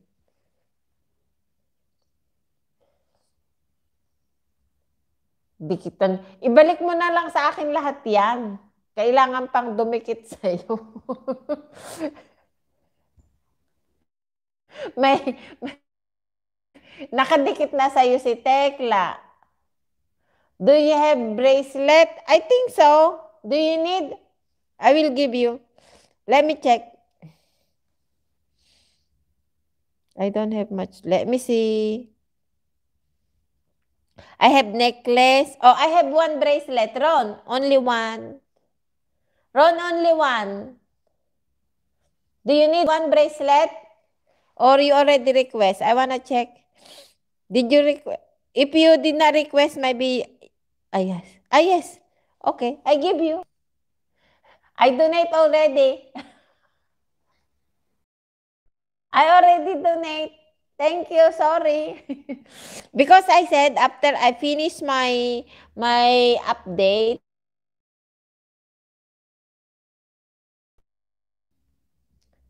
[SPEAKER 1] Dikitan. Ibalik mo na lang sa akin lahat yan. Kailangan pang dumikit sa'yo. may, may, nakadikit na sa'yo si Tekla. Do you have bracelet? I think so. Do you need? I will give you. Let me check. I don't have much. Let me see. I have necklace. Oh, I have one bracelet. Ron, only one. Ron, only one. Do you need one bracelet? Or you already request? I want to check. Did you request? If you did not request, maybe... Ah, yes. Ah, yes. Okay, I give you. I donate already. I already donate. Thank you. Sorry. because I said after I finish my my update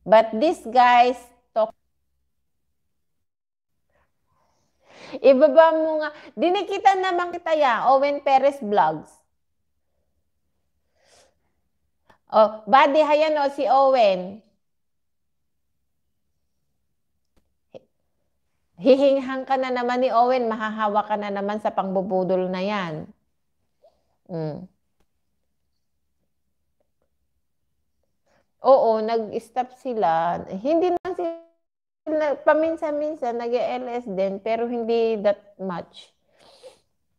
[SPEAKER 1] But this guys talk Ibaba mo nga. Dinikita naman kita ya, Owen Perez Vlogs. Oh, buddy, hayan o si Owen. hihinghang ka na naman ni Owen, mahahawa ka na naman sa pangbubudol na yan. Mm. Oo, nag-stop sila. Hindi na sila, paminsan-minsan, nag-LS din, pero hindi that much.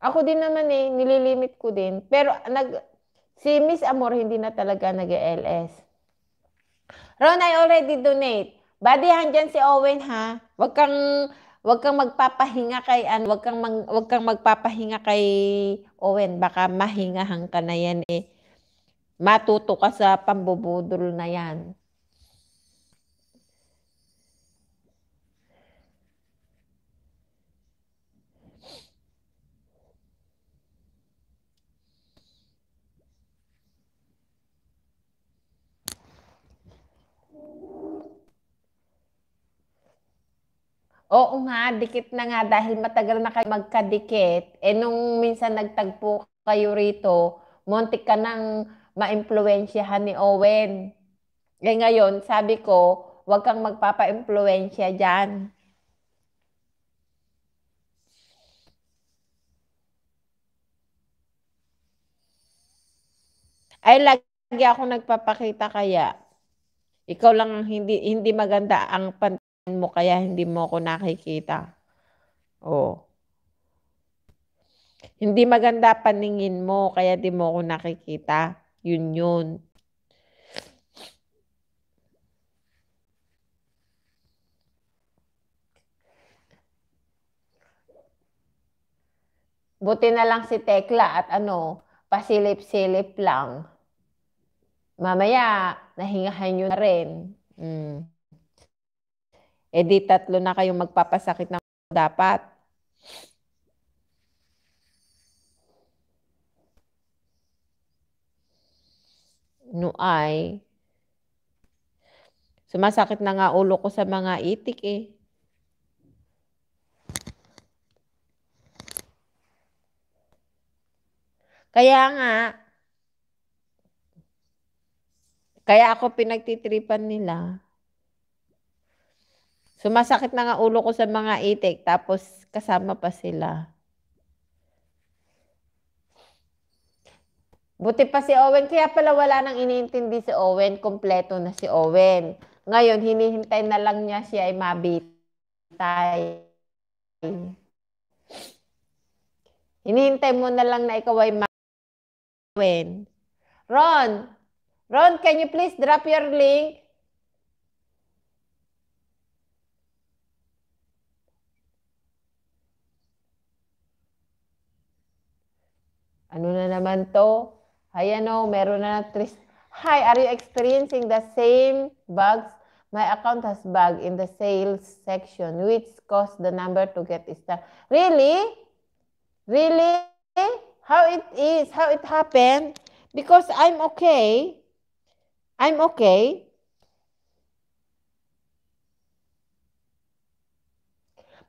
[SPEAKER 1] Ako din naman eh, nililimit ko din. Pero nag, si Miss Amor hindi na talaga nag-LS. Ron, I already donate. Badihan dyan si Owen ha. Huwag kang Huwag kang magpapahinga kay ano, huwag kang mag, huwag kang magpapahinga kay Owen, baka mahingahan ka na yan eh. Matuto ka sa pambubudol na yan. Oo nga, dikit na nga dahil matagal na kayo magkadikit. Eh nung minsan nagtagpo kayo rito, montik ka nang maimpluwensyahan ni Owen. Eh ngayon, sabi ko, huwag kang magpapa-impluwensya dyan. Ay, lagi ako nagpapakita kaya. Ikaw lang ang hindi, hindi maganda ang pan mo kaya hindi mo ako nakikita. Oh. Hindi maganda paningin mo kaya di mo ako nakikita. Yun yun. Buti na lang si Tekla at ano, pasilip-silip lang. Mamaya, nahingahan nyo na rin. Mm eh di tatlo na kayong magpapasakit ng dapat. No ay Sumasakit na nga ulo ko sa mga itik eh. Kaya nga, kaya ako pinagtitripan nila. Sumasakit na nga ulo ko sa mga itik. Tapos kasama pa sila. Buti pa si Owen. Kaya pala wala nang iniintindi si Owen. Kompleto na si Owen. Ngayon, hinihintay na lang niya siya ay mabitay. Hinihintay mo na lang na ikaw ay mabitay. Ron, Ron, can you please drop your link? Ano na naman to? Ayan o, meron na tris. Hi, are you experiencing the same bugs? My account has bug in the sales section, which caused the number to get stuck. Really? Really? How it is? How it happened? Because I'm okay. I'm okay.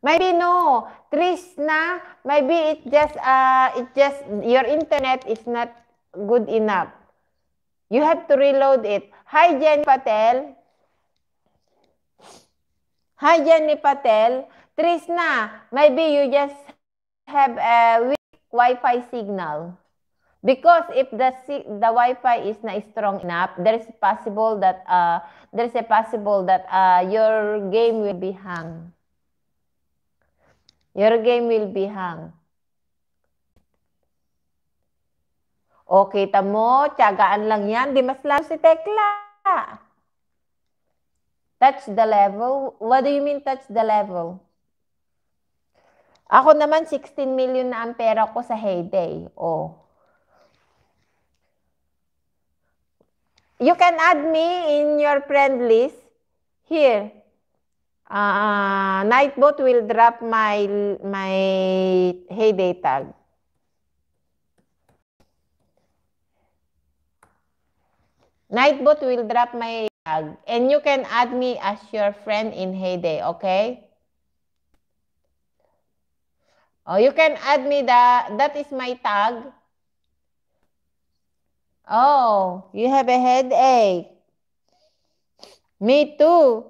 [SPEAKER 1] Maybe no, Krishna. Maybe it just uh, it just your internet is not good enough. You have to reload it. Hi, Jenny Patel. Hi, Jenny Patel. Krishna, maybe you just have a weak Wi-Fi signal. Because if the the Wi-Fi is not strong enough, there is possible that uh, there is a possible that uh, your game will be hung. Your game will be hung. O, kita mo, tiyagaan lang yan. Di mas lalo si Tekla. Touch the level. What do you mean touch the level? Ako naman, 16 million na ang pera ko sa heyday. O. You can add me in your friend list. Here. Uh, Nightbot will drop my my heyday tag. Nightbot will drop my tag. And you can add me as your friend in heyday, okay? Oh, you can add me the, that is my tag. Oh, you have a headache. Me too.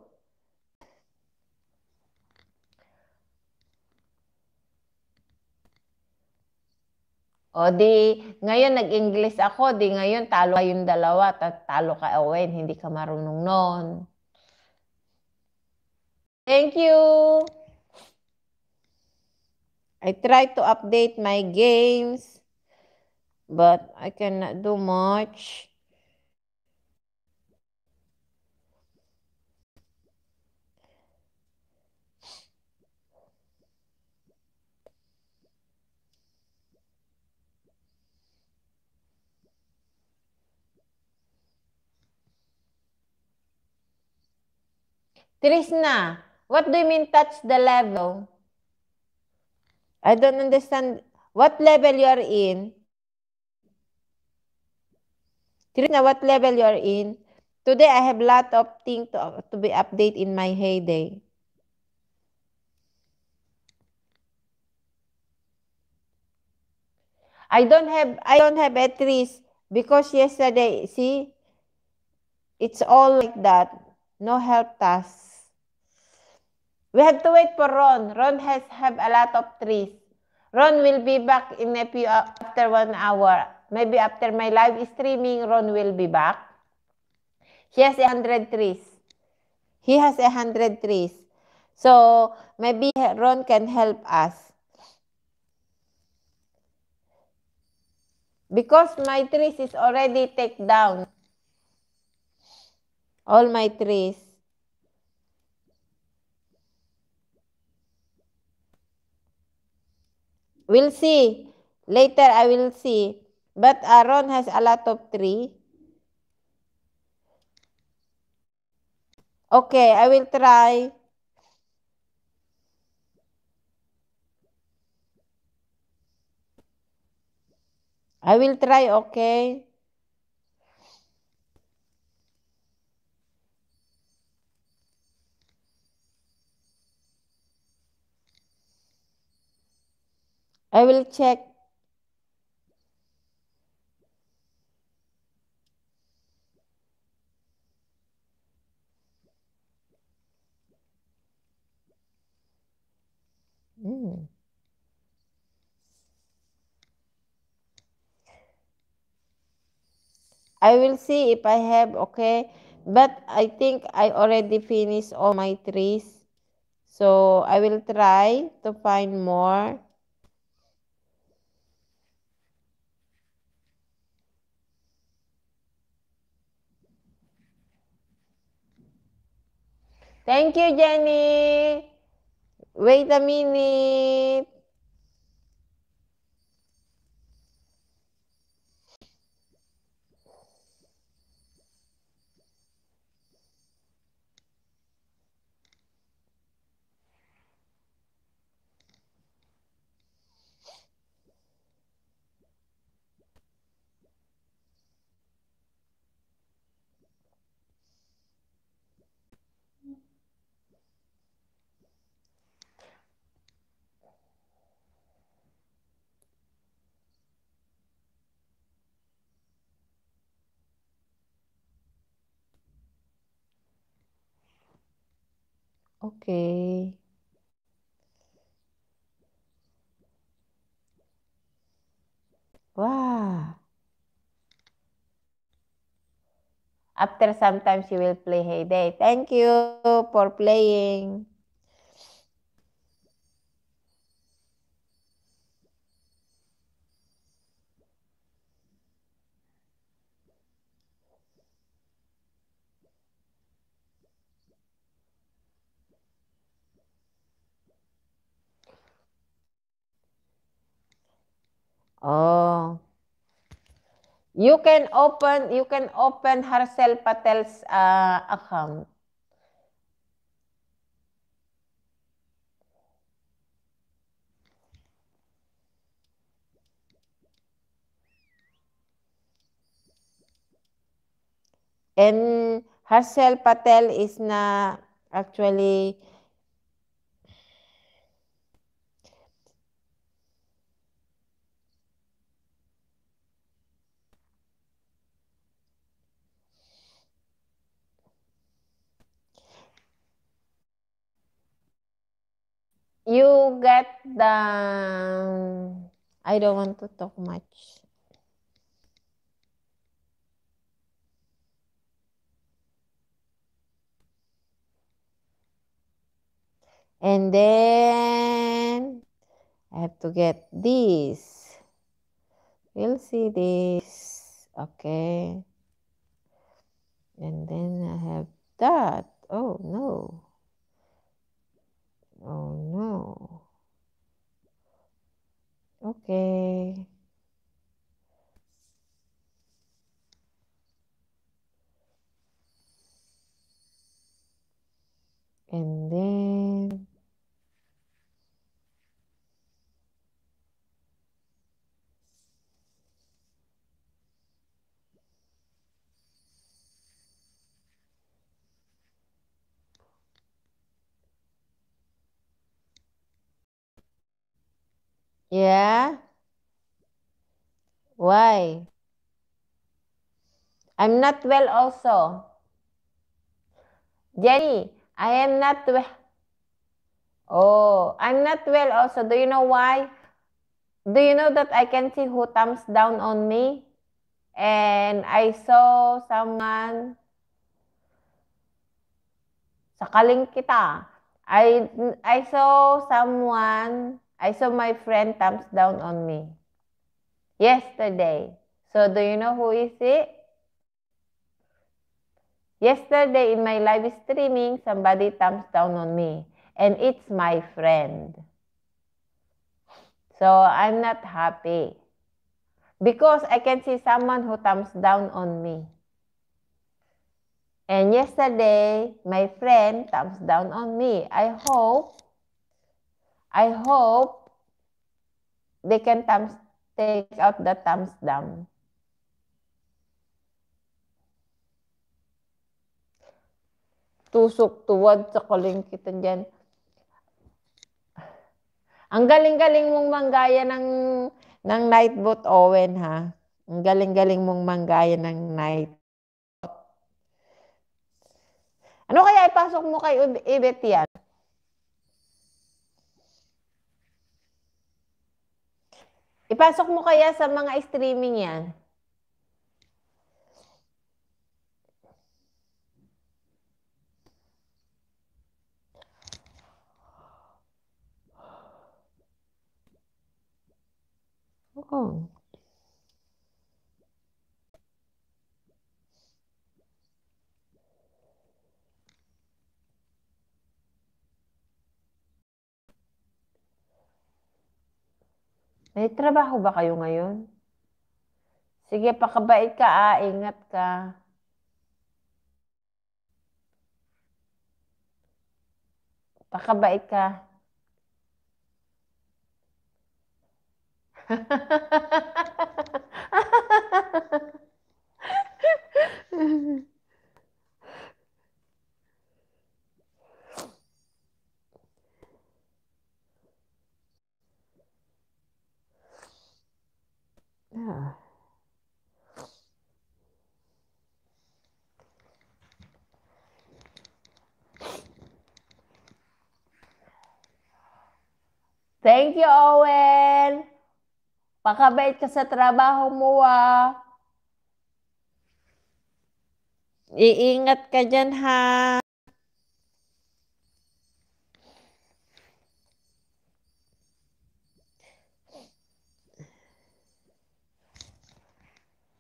[SPEAKER 1] O di, ngayon nag-English ako, di ngayon talo kayong dalawa, talo ka Owen, oh, hindi ka marunong noon. Thank you! I tried to update my games, but I cannot do much. Krishna, what do you mean touch the level? I don't understand what level you are in. Krishna, what level you are in? Today, I have lot of things to, to be update in my heyday. I don't have I don't have batteries because yesterday, see, it's all like that. No help task. We have to wait for Ron. Ron has have a lot of trees. Ron will be back in a few after one hour. Maybe after my live streaming, Ron will be back. He has a hundred trees. He has a hundred trees. So maybe Ron can help us. Because my trees is already take down. All my trees. We'll see. Later, I will see. But Aaron has a lot of tree. Okay, I will try. I will try, okay? I will check Mm. I will see if I have, okay. But I think I already finished all my trees. So I will try to find more. Thank you, Jenny. Wait a minute.
[SPEAKER 2] Okay.
[SPEAKER 1] Wow. After sometimes she will play Hey Day. Thank you for playing. Oh. You can open you can open Harcel Patel's uh, account. And Harcel Patel is na actually you get the I don't want to talk much. And then I have to get this. We'll see this. Okay. And then I have that. Oh, no.
[SPEAKER 2] Oh no. Okay. And then
[SPEAKER 1] Yeah? Why? I'm not well also. Jenny, I am not well. Oh, I'm not well also. Do you know why? Do you know that I can see who thumbs down on me? And I saw someone. Sakaling kita. I, I saw someone I saw my friend thumbs down on me yesterday. So do you know who is it? Yesterday in my live streaming, somebody thumbs down on me and it's my friend. So I'm not happy because I can see someone who thumbs down on me. And yesterday, my friend thumbs down on me. I hope I hope they can thumbs, take out the thumbs down. Tusok, tuwad sa kalingkitan dyan. Ang galing-galing mong manggaya ng, ng nightbot, Owen, ha? Ang galing-galing mong manggaya ng night. Ano kaya ipasok mo kay Ibet yan? Ipasok mo kaya sa mga streaming yan?
[SPEAKER 2] Oo. Oh.
[SPEAKER 1] May trabaho ba kayo ngayon? Sige, pakabait ka ah, ingat ka. Pakabait ka.
[SPEAKER 2] Yeah.
[SPEAKER 1] Thank you, Owen. Pakabait ka sa trabaho mo, ah. Iingat ka dyan, ha?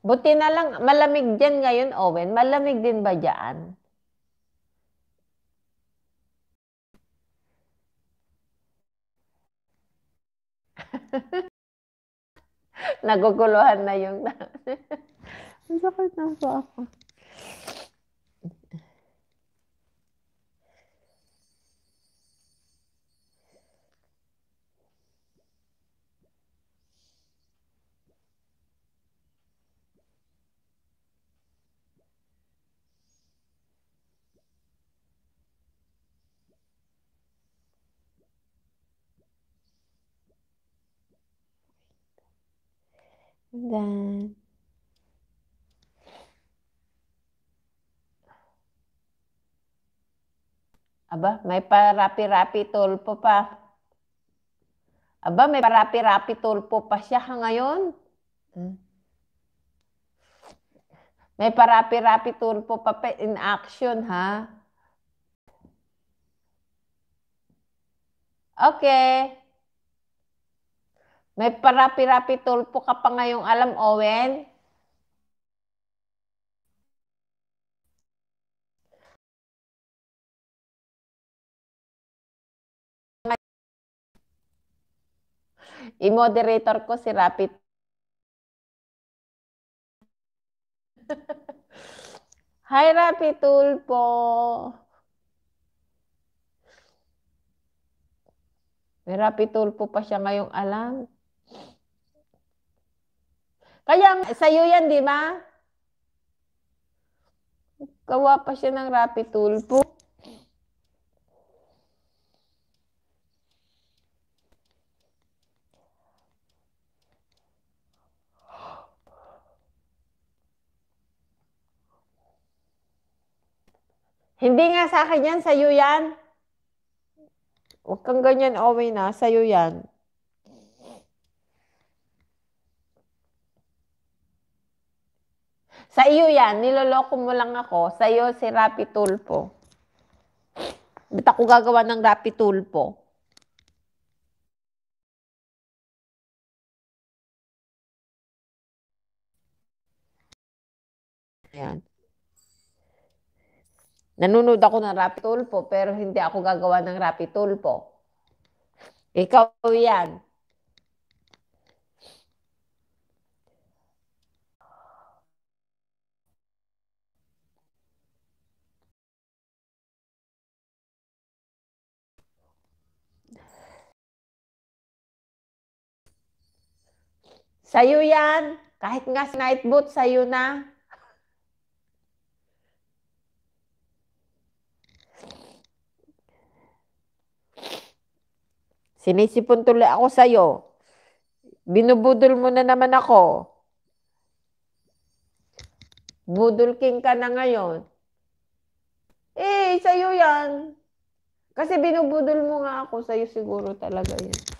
[SPEAKER 1] Buti na lang, malamig dyan ngayon, Owen. Malamig din ba dyan? Naguguluhan na yung...
[SPEAKER 2] Ang sakit na po ako.
[SPEAKER 1] And then Aba, may parapi-rapi tulpo pa. Aba, may parapi-rapi tulpo pa siya ngayon. Hmm? May parapi-rapi tulpo pa pa in action, ha? Okay. May parapi-rapi tulpo ka pa ngayong alam, Owen? I-moderator ko si Rapid. Hi, Rapid Tulpo. May Rapid Tulpo pa siya ngayong alam. Kaya sa'yo yan, di ba? Gawa pa siya ng rapid tulpo. Hindi nga sa akin yan, sa'yo yan. Huwag kang ganyan, Owen, na Sa'yo yan. Sa iyo yan, niloloko mo lang ako. Sa iyo si Rapi Tulpo. Ba't ako gagawa ng Rapi Tulpo? Ayan. Nanonood ako ng Rapi Tulpo, pero hindi ako gagawa ng Rapi Tulpo. Ikaw yan. Sa'yo yan. Kahit nga si night boot, sa'yo na. Sinisipon tuloy ako sa'yo. Binubudol mo na naman ako. Budol king ka na ngayon. Eh, sa'yo yan. Kasi binubudol mo nga ako, sa'yo siguro talaga yan.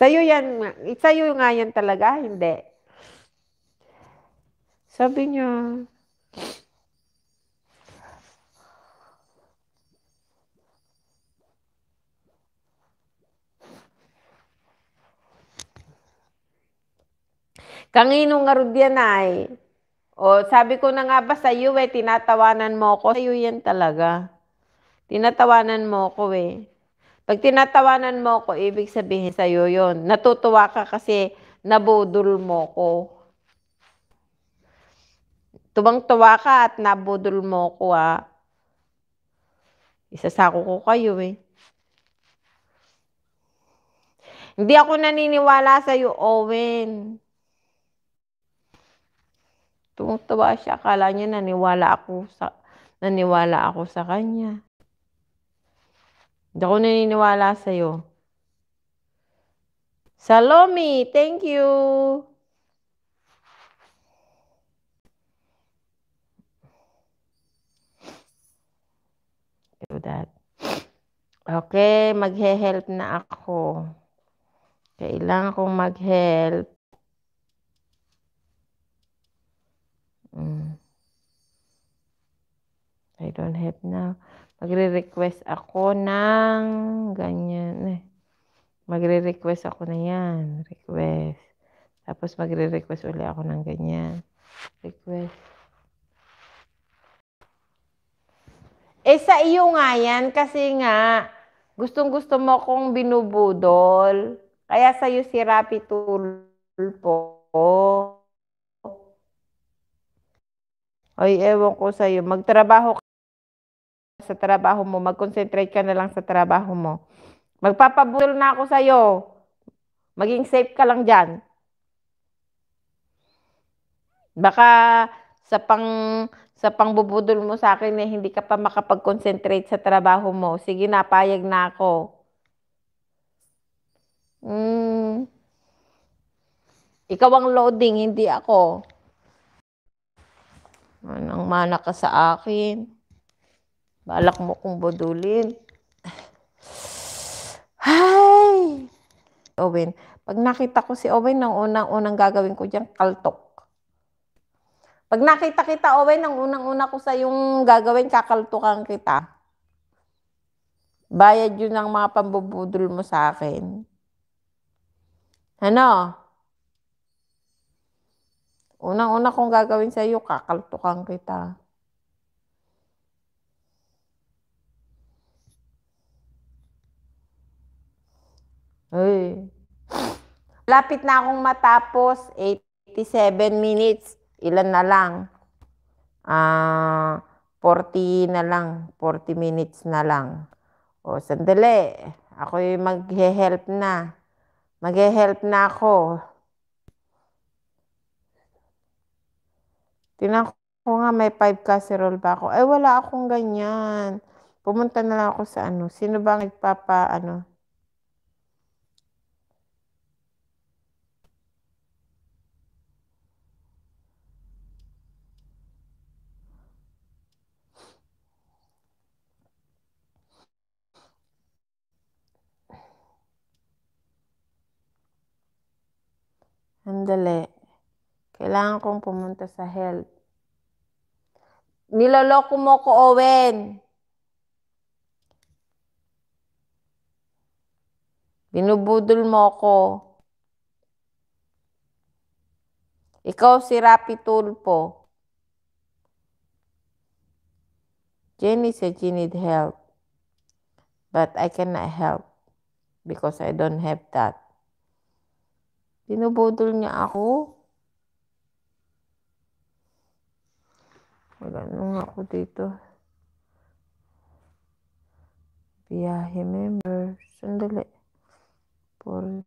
[SPEAKER 1] Sa'yo yan, sa'yo nga yan talaga, hindi. Sabi niya, Kangino nga rod yan ay. O, sabi ko na nga ba sa iyo eh, tinatawanan mo ko. Sa iyo yan talaga. Tinatawanan mo ko eh. Pag tinatawanan mo ko, ibig sabihin sa iyo yon Natutuwa ka kasi nabudol mo ko. tubang tuwa ka at nabudol mo ko ah. Isasako ko kayo eh. Hindi ako naniniwala sa iyo, Owen. Tumutuwa siya. Akala niya naniwala ako sa, naniwala ako sa kanya. Hindi ako naniniwala sa'yo. Salome, thank you. Do that. Okay, maghe-help na ako. Kailangan kong mag-help. Mm. I don't have now. Magre-request ako ng ganyan. Eh. Magre-request ako na yan. Request. Tapos magre-request uli ako ng ganyan. Request. Eh sa iyo nga yan kasi nga gustong-gusto mo kong binubudol. Kaya sa iyo si Rapi Tulpo. Ay, ewan ko sa iyo. Magtrabaho sa trabaho mo. Mag-concentrate ka na lang sa trabaho mo. Magpapabudol na ako sa'yo. Maging safe ka lang dyan. Baka sa pang sa pangbubudol mo sa akin na eh, hindi ka pa makapag-concentrate sa trabaho mo. Sige na, payag na ako. Mm. Ikaw ang loading, hindi ako. Anong mana ka sa akin? Balak mo kong budulin. Hay! Owen, pag nakita ko si Owen, ang unang-unang gagawin ko diyan, kaltok. Pag nakita kita, Owen, ang unang-una ko sa yung gagawin, kakaltukan kita. Bayad yun ang mga pambubudol mo sa akin. Ano? Unang-una kong gagawin sa iyo, kakaltukan kita. Ay. Lapit na akong matapos. 87 minutes. Ilan na lang? Ah, uh, 40 na lang. 40 minutes na lang. O, sandali. Ako yung mag-help na. Mag-help na ako. Tinan ko nga may 5 casserole ba ako. Ay, wala akong ganyan. Pumunta na lang ako sa ano. Sino ba nagpapa, ano, Andali. Kailangan kong pumunta sa health. Niloloko mo ko, Owen. Binubudol mo ko. Ikaw si Rapi Tulpo. Jenny said she need help. But I cannot help because I don't have that. Binubudol niya ako. Magano ako dito.
[SPEAKER 2] Biyahe member. Sandali. 14,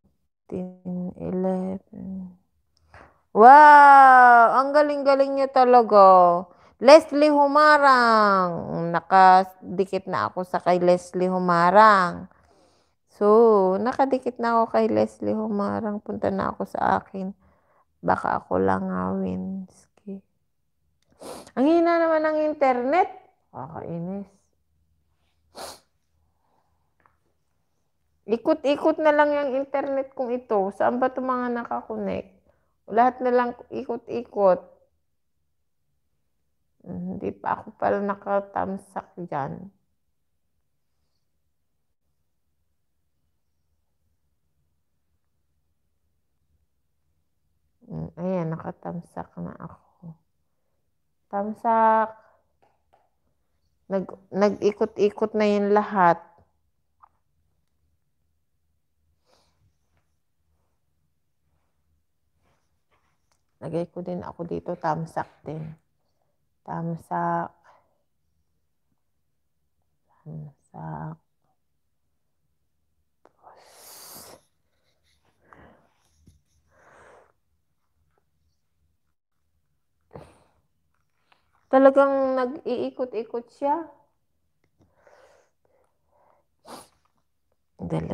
[SPEAKER 1] 11. Wow! Ang galing-galing niya talaga. Leslie Humarang. Nakadikit na ako sa kay Leslie Humarang. So, nakadikit na ako kay Leslie Humarang. Punta na ako sa akin. Baka ako lang hawin. Ang hina naman ng internet. Kakainis. Ikot-ikot na lang yung internet kong ito. Saan ba itong mga nakakonect? Lahat na lang ikot-ikot. Hmm, hindi pa ako pala nakatamsak dyan. Mm, ayan, nakatamsak na ako. Tamsak. Nag, nag-ikot-ikot na yung lahat. Lagay ko din ako dito, tamsak din. Tamsak.
[SPEAKER 2] Tamsak.
[SPEAKER 1] Talagang nag-iikot-ikot siya. Dali.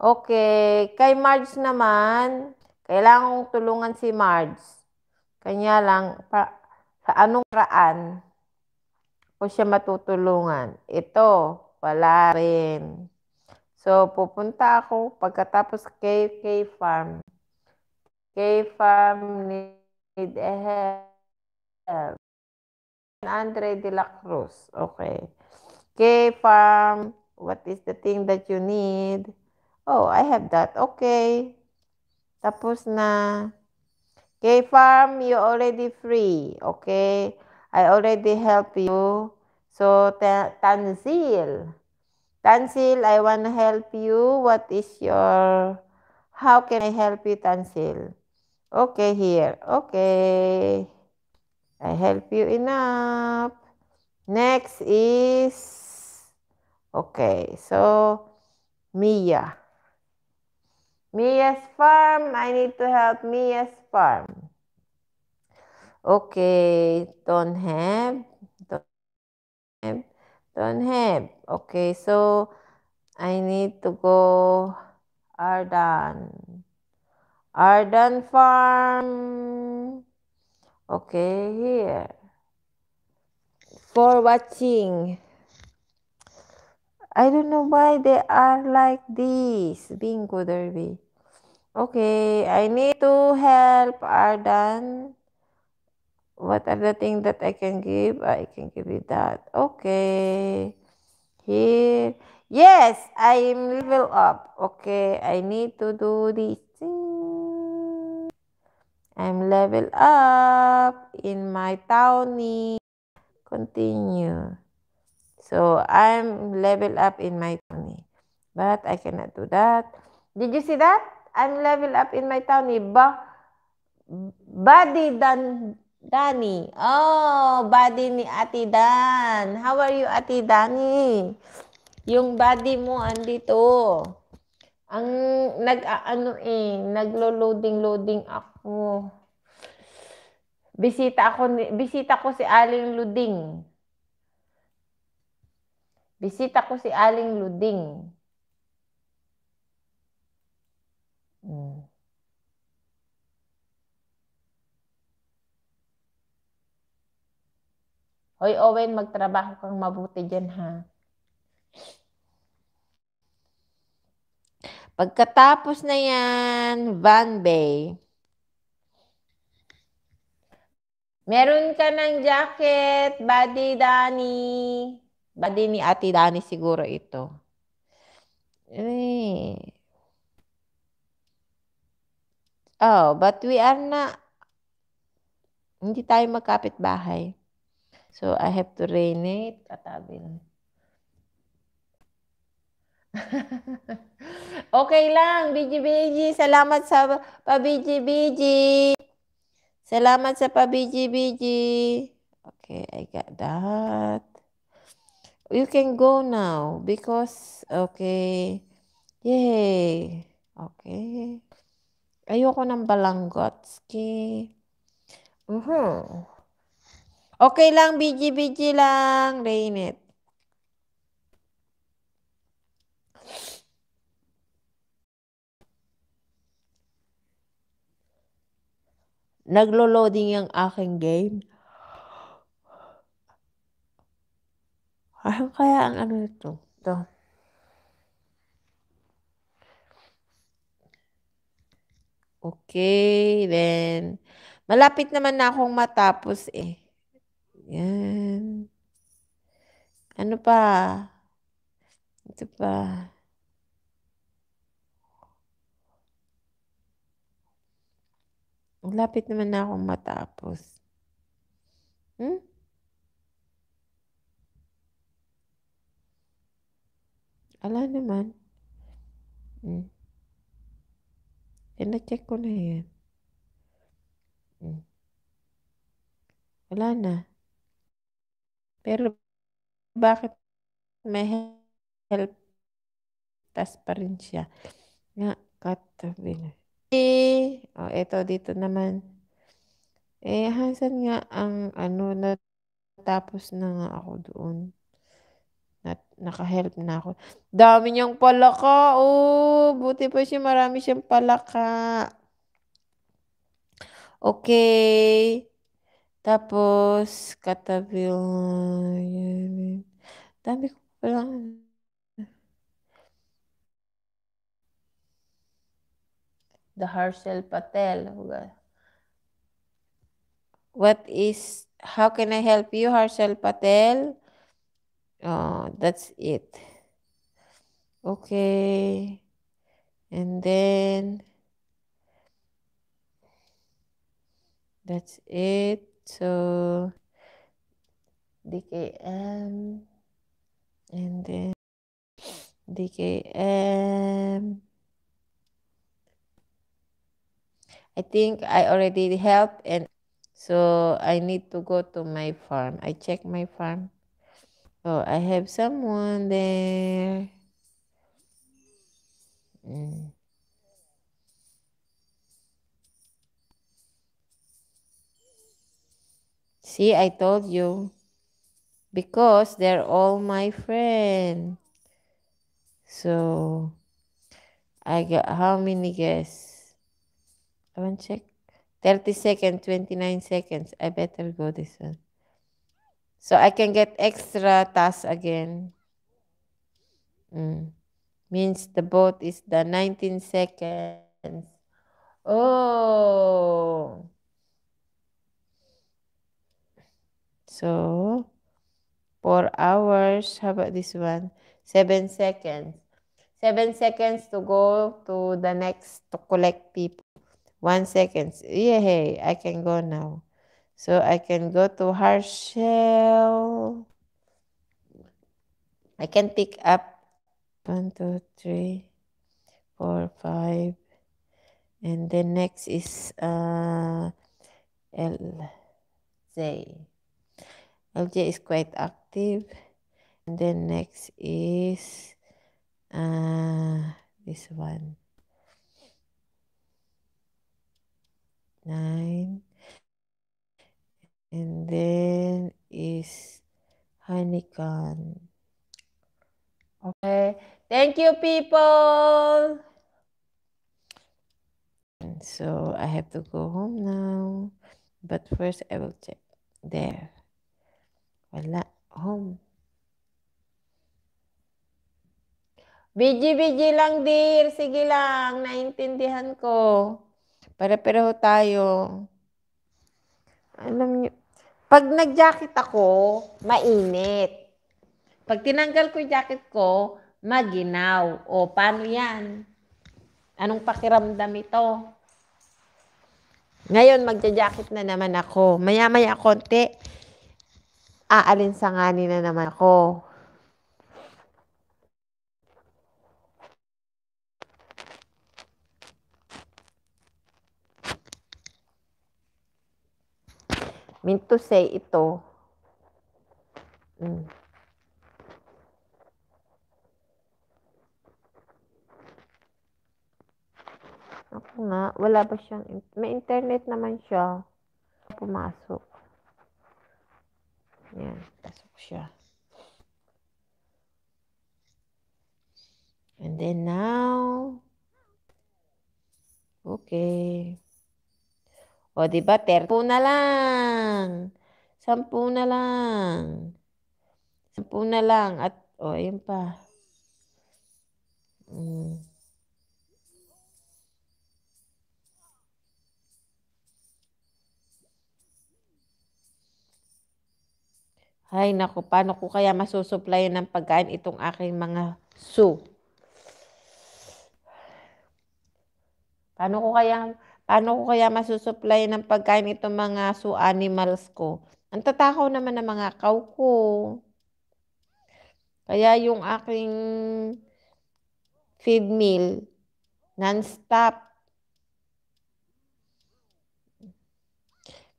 [SPEAKER 1] Okay. Kay Marge naman, kailangan kong tulungan si Marge. Kanya lang, pa, sa anong raan ko siya matutulungan? Ito, wala rin. So, pupunta ako pagkatapos kay KK Farm. KK Farm need a help. Andre de la Cruz. Okay. Okay, farm. What is the thing that you need? Oh, I have that. Okay. Tapos na. Okay, farm, you already free. Okay. I already help you. So, Tanzil. Tanzil, I want to help you. What is your... How can I help you, Tanzil? Okay, here. Okay. I help you enough. Next is, okay, so Mia. Mia's farm, I need to help Mia's farm. Okay, don't have, don't have, don't have. Okay, so I need to go Ardan. Ardan farm. Okay, here. For watching. I don't know why they are like this. Bingo Derby. Okay, I need to help Ardan. What are the things that I can give? I can give you that. Okay. Here. Yes, I am level up. Okay, I need to do this. I'm level up in my townie. Continue. So I'm level up in my townie. But I cannot do that. Did you see that? I'm level up in my townie. Ba body dan Dani. Oh, body ni Ate Dan. How are you, Ati Dani? Yung body mo andito. Ang nag ah, ano eh, naglo-loading-loading ako. Bisita ako ni bisita ko si Aling Luding. Bisita ko si Aling Luding. Hmm. Hoy Owen, magtrabaho kang mabuti diyan ha. Pagkatapos na yan, Van Bay. Meron ka ng jacket, Buddy Dani. Buddy ni Ate Dani siguro ito. Eh. Oh, but we are na hindi tayo magkapit bahay. So, I have to rain it. Katabi lang. okay lang, BGBG. Salamat sa pa-BGBG. Salamat sa pa-BGBG. Okay, I got that. You can go now because, okay. Yay. Okay. Ayoko ng balanggotski. Uh mm-hmm. -huh. Okay lang, BGBG lang. Rain it. Naglo-loading yung aking game. Ano kaya ang ano ito? Ito. Okay, then malapit naman na akong matapos eh. Yan. Ano pa? Ito pa. Lapit naman na akong matapos. Hmm?
[SPEAKER 2] Ala naman. Hmm. Pina-check ko na yan. Hmm.
[SPEAKER 1] Wala na. Pero bakit may help tas pa rin siya? Nga,
[SPEAKER 2] katabi na
[SPEAKER 1] oh, ito dito naman. Eh, hasan nga ang ano, natapos na nga ako doon. Nat, naka-help na ako. Dami niyang palaka. Oh, buti pa siya. Marami siyang palaka. Okay. Tapos, katabi. Dami ko palang. the Harshal Patel what is how can I help you Harshal Patel oh, uh, that's it okay and then that's it so DKM um, and then DKM I think I already helped and so I need to go to my farm. I check my farm. Oh, I have someone there. Mm. See, I told you. Because they're all my friends. So, I got how many guests? haven't check 30 seconds, 29 seconds. I better go this one. So I can get extra tasks again. Mm. Means the boat is the 19 seconds. Oh. So, 4 hours. How about this one? 7 seconds. 7 seconds to go to the next to collect people one second. hey, I can go now. So I can go to hard I can pick up one, two, three, four, five. And the next is uh, LJ. LJ is quite active. And then next is uh, this one.
[SPEAKER 2] nine and then is honeycomb.
[SPEAKER 1] Okay, thank you, people. And so I have to go home now, but first I will check there. Voila, home. Biji-biji lang, dear. Sige lang, naintindihan ko. Pare-pareho tayo. Alam niyo, pag nag-jacket ako, mainit. Pag tinanggal ko yung jacket ko, maginaw. O, paano yan? Anong pakiramdam ito? Ngayon, magja-jacket na naman ako. Maya-maya konti, aalinsanganin na naman ako. mean to say ito mm, Ako nga, wala ba siyang, may internet naman siya. Pumasok. Yan, pasok siya. And then now, okay. O, di ba? Terpo na lang. Sampu na lang. Sampu na lang. At, o, oh, ayun pa. Mm. Ay, naku, paano ko kaya masusupply ng pagkain itong aking mga su? Paano ko kaya Paano ko kaya masusupply ng pagkain itong mga zoo animals ko? Ang tatakaw naman ng mga cow ko. Kaya yung aking feed meal, non-stop.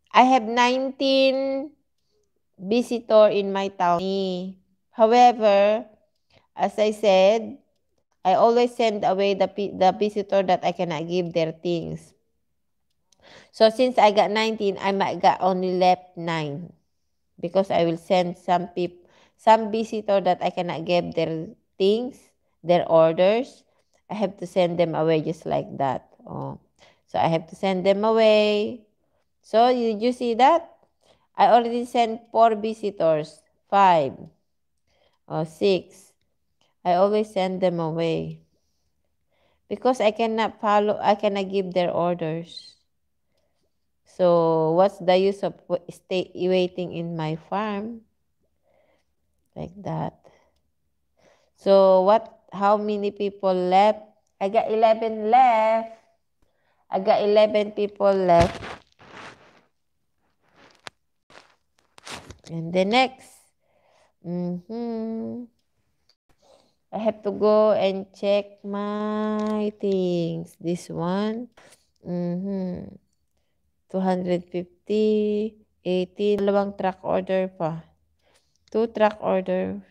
[SPEAKER 1] I have 19 visitor in my town. However, as I said, I always send away the, the visitor that I cannot give their things. So since I got 19, I might got only left 9 because I will send some people, some visitor that I cannot give their things, their orders. I have to send them away just like that. Oh, so I have to send them away. So did you see that? I already sent four visitors, five or uh, six. I always send them away because I cannot follow, I cannot give their orders. So what's the use of stay waiting in my farm? Like that. So what, how many people left? I got 11 left. I got 11 people left. And the next. Mm -hmm. I have to go and check my things. This one. Mm -hmm. 250, 18, dalawang track order pa. Two track order,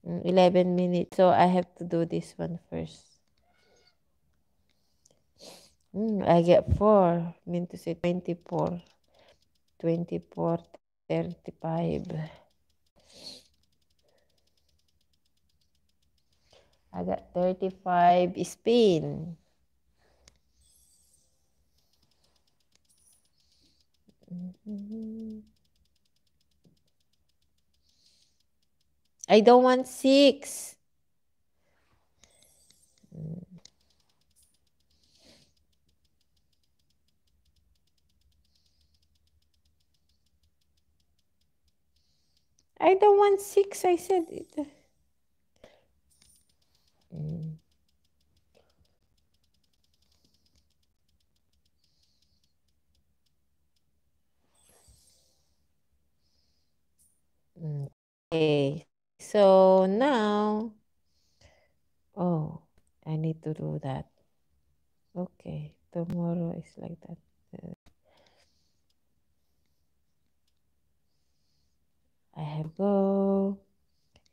[SPEAKER 1] 11 mm, minutes. So, I have to do this one first. Mm, I get 4. I mean to say 24. 24, 35. I got 35 spin. I don't want six. I don't want
[SPEAKER 2] six. I said it. Mm.
[SPEAKER 1] Okay, so now, oh, I need to
[SPEAKER 2] do that. Okay, tomorrow is like that. I have go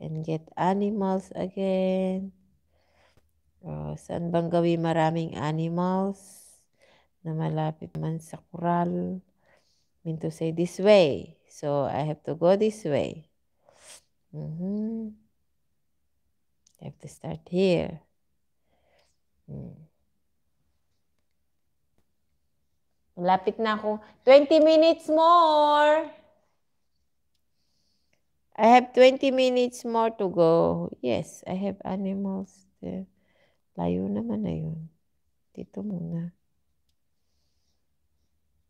[SPEAKER 1] and get animals again. Oh, saan bang gawin maraming animals na malapit man sa kural? I mean to say this way. So I have to go this way. Mm -hmm. I have to start here. Mm. Lapit na ako. 20 minutes more. I have 20 minutes more to go. Yes, I have animals there. Layo naman na yun. Dito muna.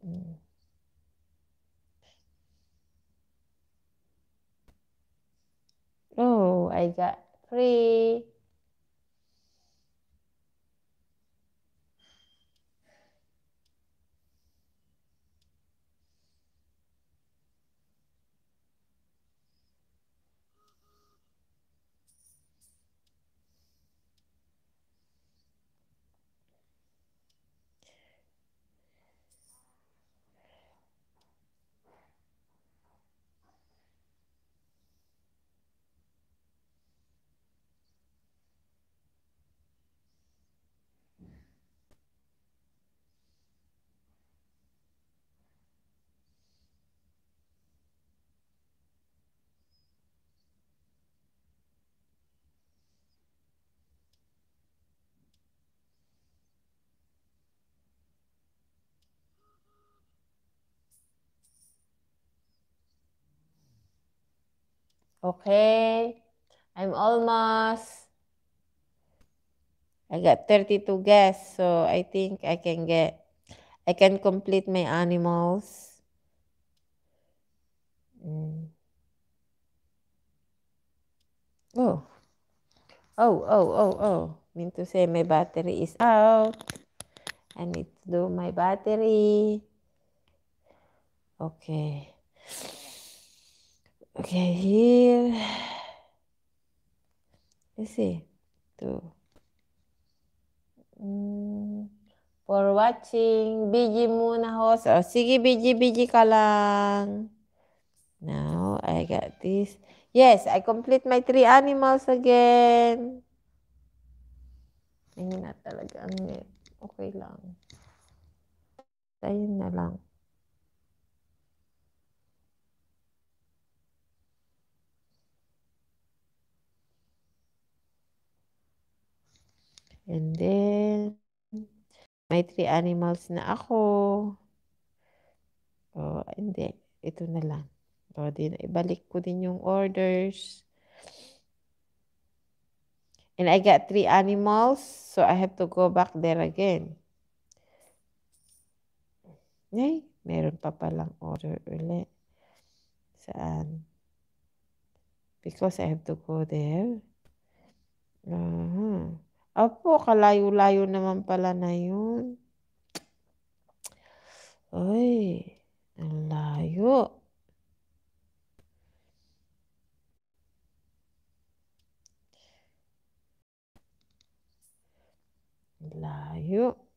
[SPEAKER 1] Mm. Oh, I got three. Okay. I'm almost. I got 32 guess, so I think I can get, I can complete my animals. Mm. Oh. Oh, oh, oh, oh. I mean to say my battery is out. I need to do my battery. Okay. Elegir. see. Tuh. Hmm. For watching. Biji muna host. So, oh, sige, biji-biji ka lang. Now, I got this. Yes, I complete my three animals again. Ayun na talaga. Okay oh, lang. Ayun na lang. And then, may three animals na ako. Oh, hindi. Ito na lang. O, oh, din, ibalik ko din yung orders. And I got three animals, so I have to go back there again. Ay, meron pa palang order ulit. Saan? Because I have to go there. Uh-huh. Apo, kalayo-layo naman pala na yun. Uy,
[SPEAKER 2] ang layo. Layo.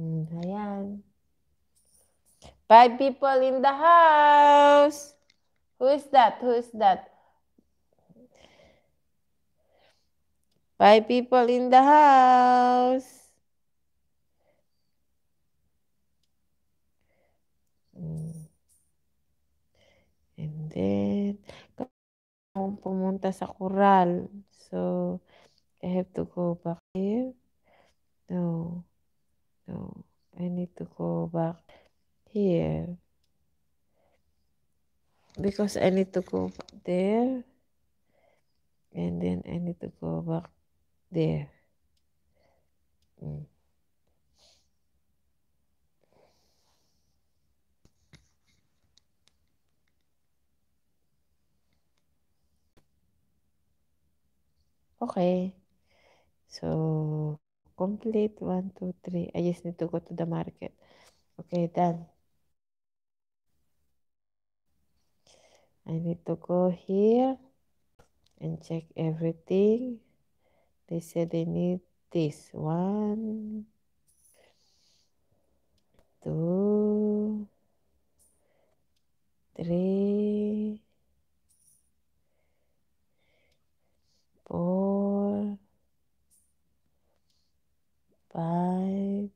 [SPEAKER 1] Mm, ayan. Five people in the house. Who is that? Who is that? Five people in the house.
[SPEAKER 2] Mm. And then, akong pumunta sa Coral. So, I have to go back here. No. No, I need to go back here because I need to go there and then I need to go back there. Mm. Okay, so complete. One, two, three. I just need to go to the market. Okay, done. I need to go here and check everything. They said they need this. One, two, three, four, five,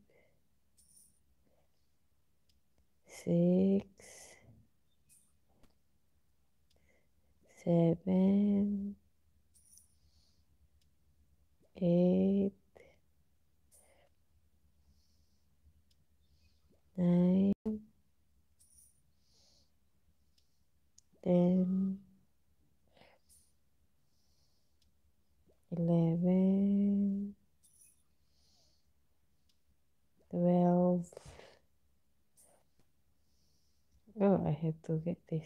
[SPEAKER 2] six, seven, eight, nine, ten, eleven. 12 oh I have to get this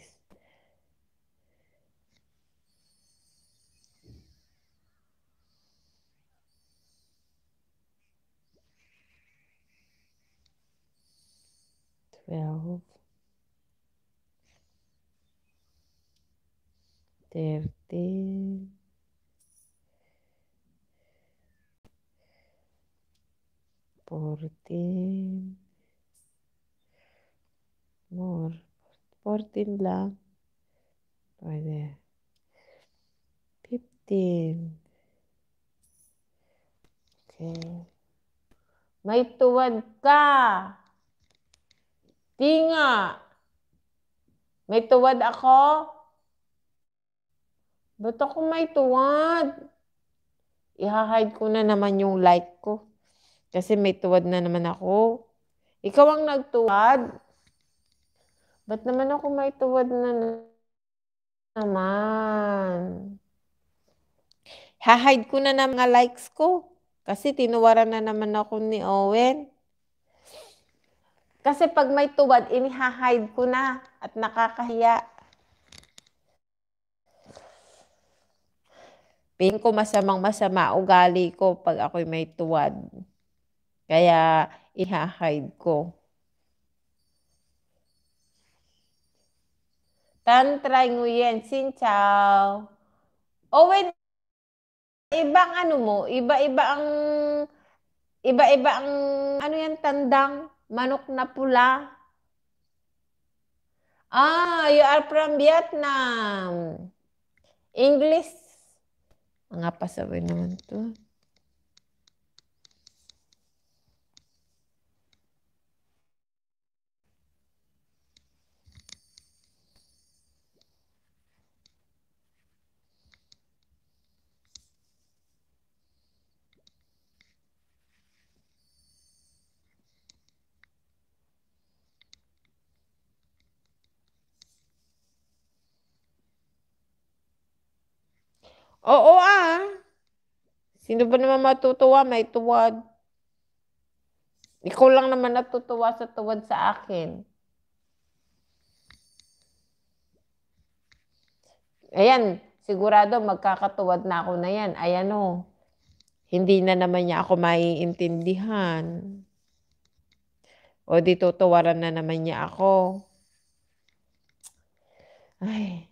[SPEAKER 2] twelve, thirteen, 14 more 14 la. pwede
[SPEAKER 1] 15 okay may tuwad ka tinga may tuwad ako ba't ako may tuwad ihahide ko na naman yung like ko kasi may tuwad na naman ako. Ikaw ang nagtuwad. Ba't naman ako may tuwad na naman? Hahide ko na ng mga likes ko. Kasi tinuwaran na naman ako ni Owen. Kasi pag may tuwad, inihahide ko na at nakakahiya. Pin ko masamang masama ugali ko pag ako'y may tuwad. Kaya, iha-hide ko. Tan nguyen. Xin chào. Owen, ibang ano mo? Iba-iba ang iba-iba ang ano yan tandang manok na pula. Ah, you are from Vietnam. English. Mga pasaway naman to. Oo ah. Sino ba naman matutuwa? May tuwad. Ikaw lang naman natutuwa sa tuwad sa akin. Ayan, sigurado magkakatuwad na ako na yan. Ayan o. Oh. Hindi na naman niya ako maiintindihan. O di tutuwaran na naman niya ako. Ay,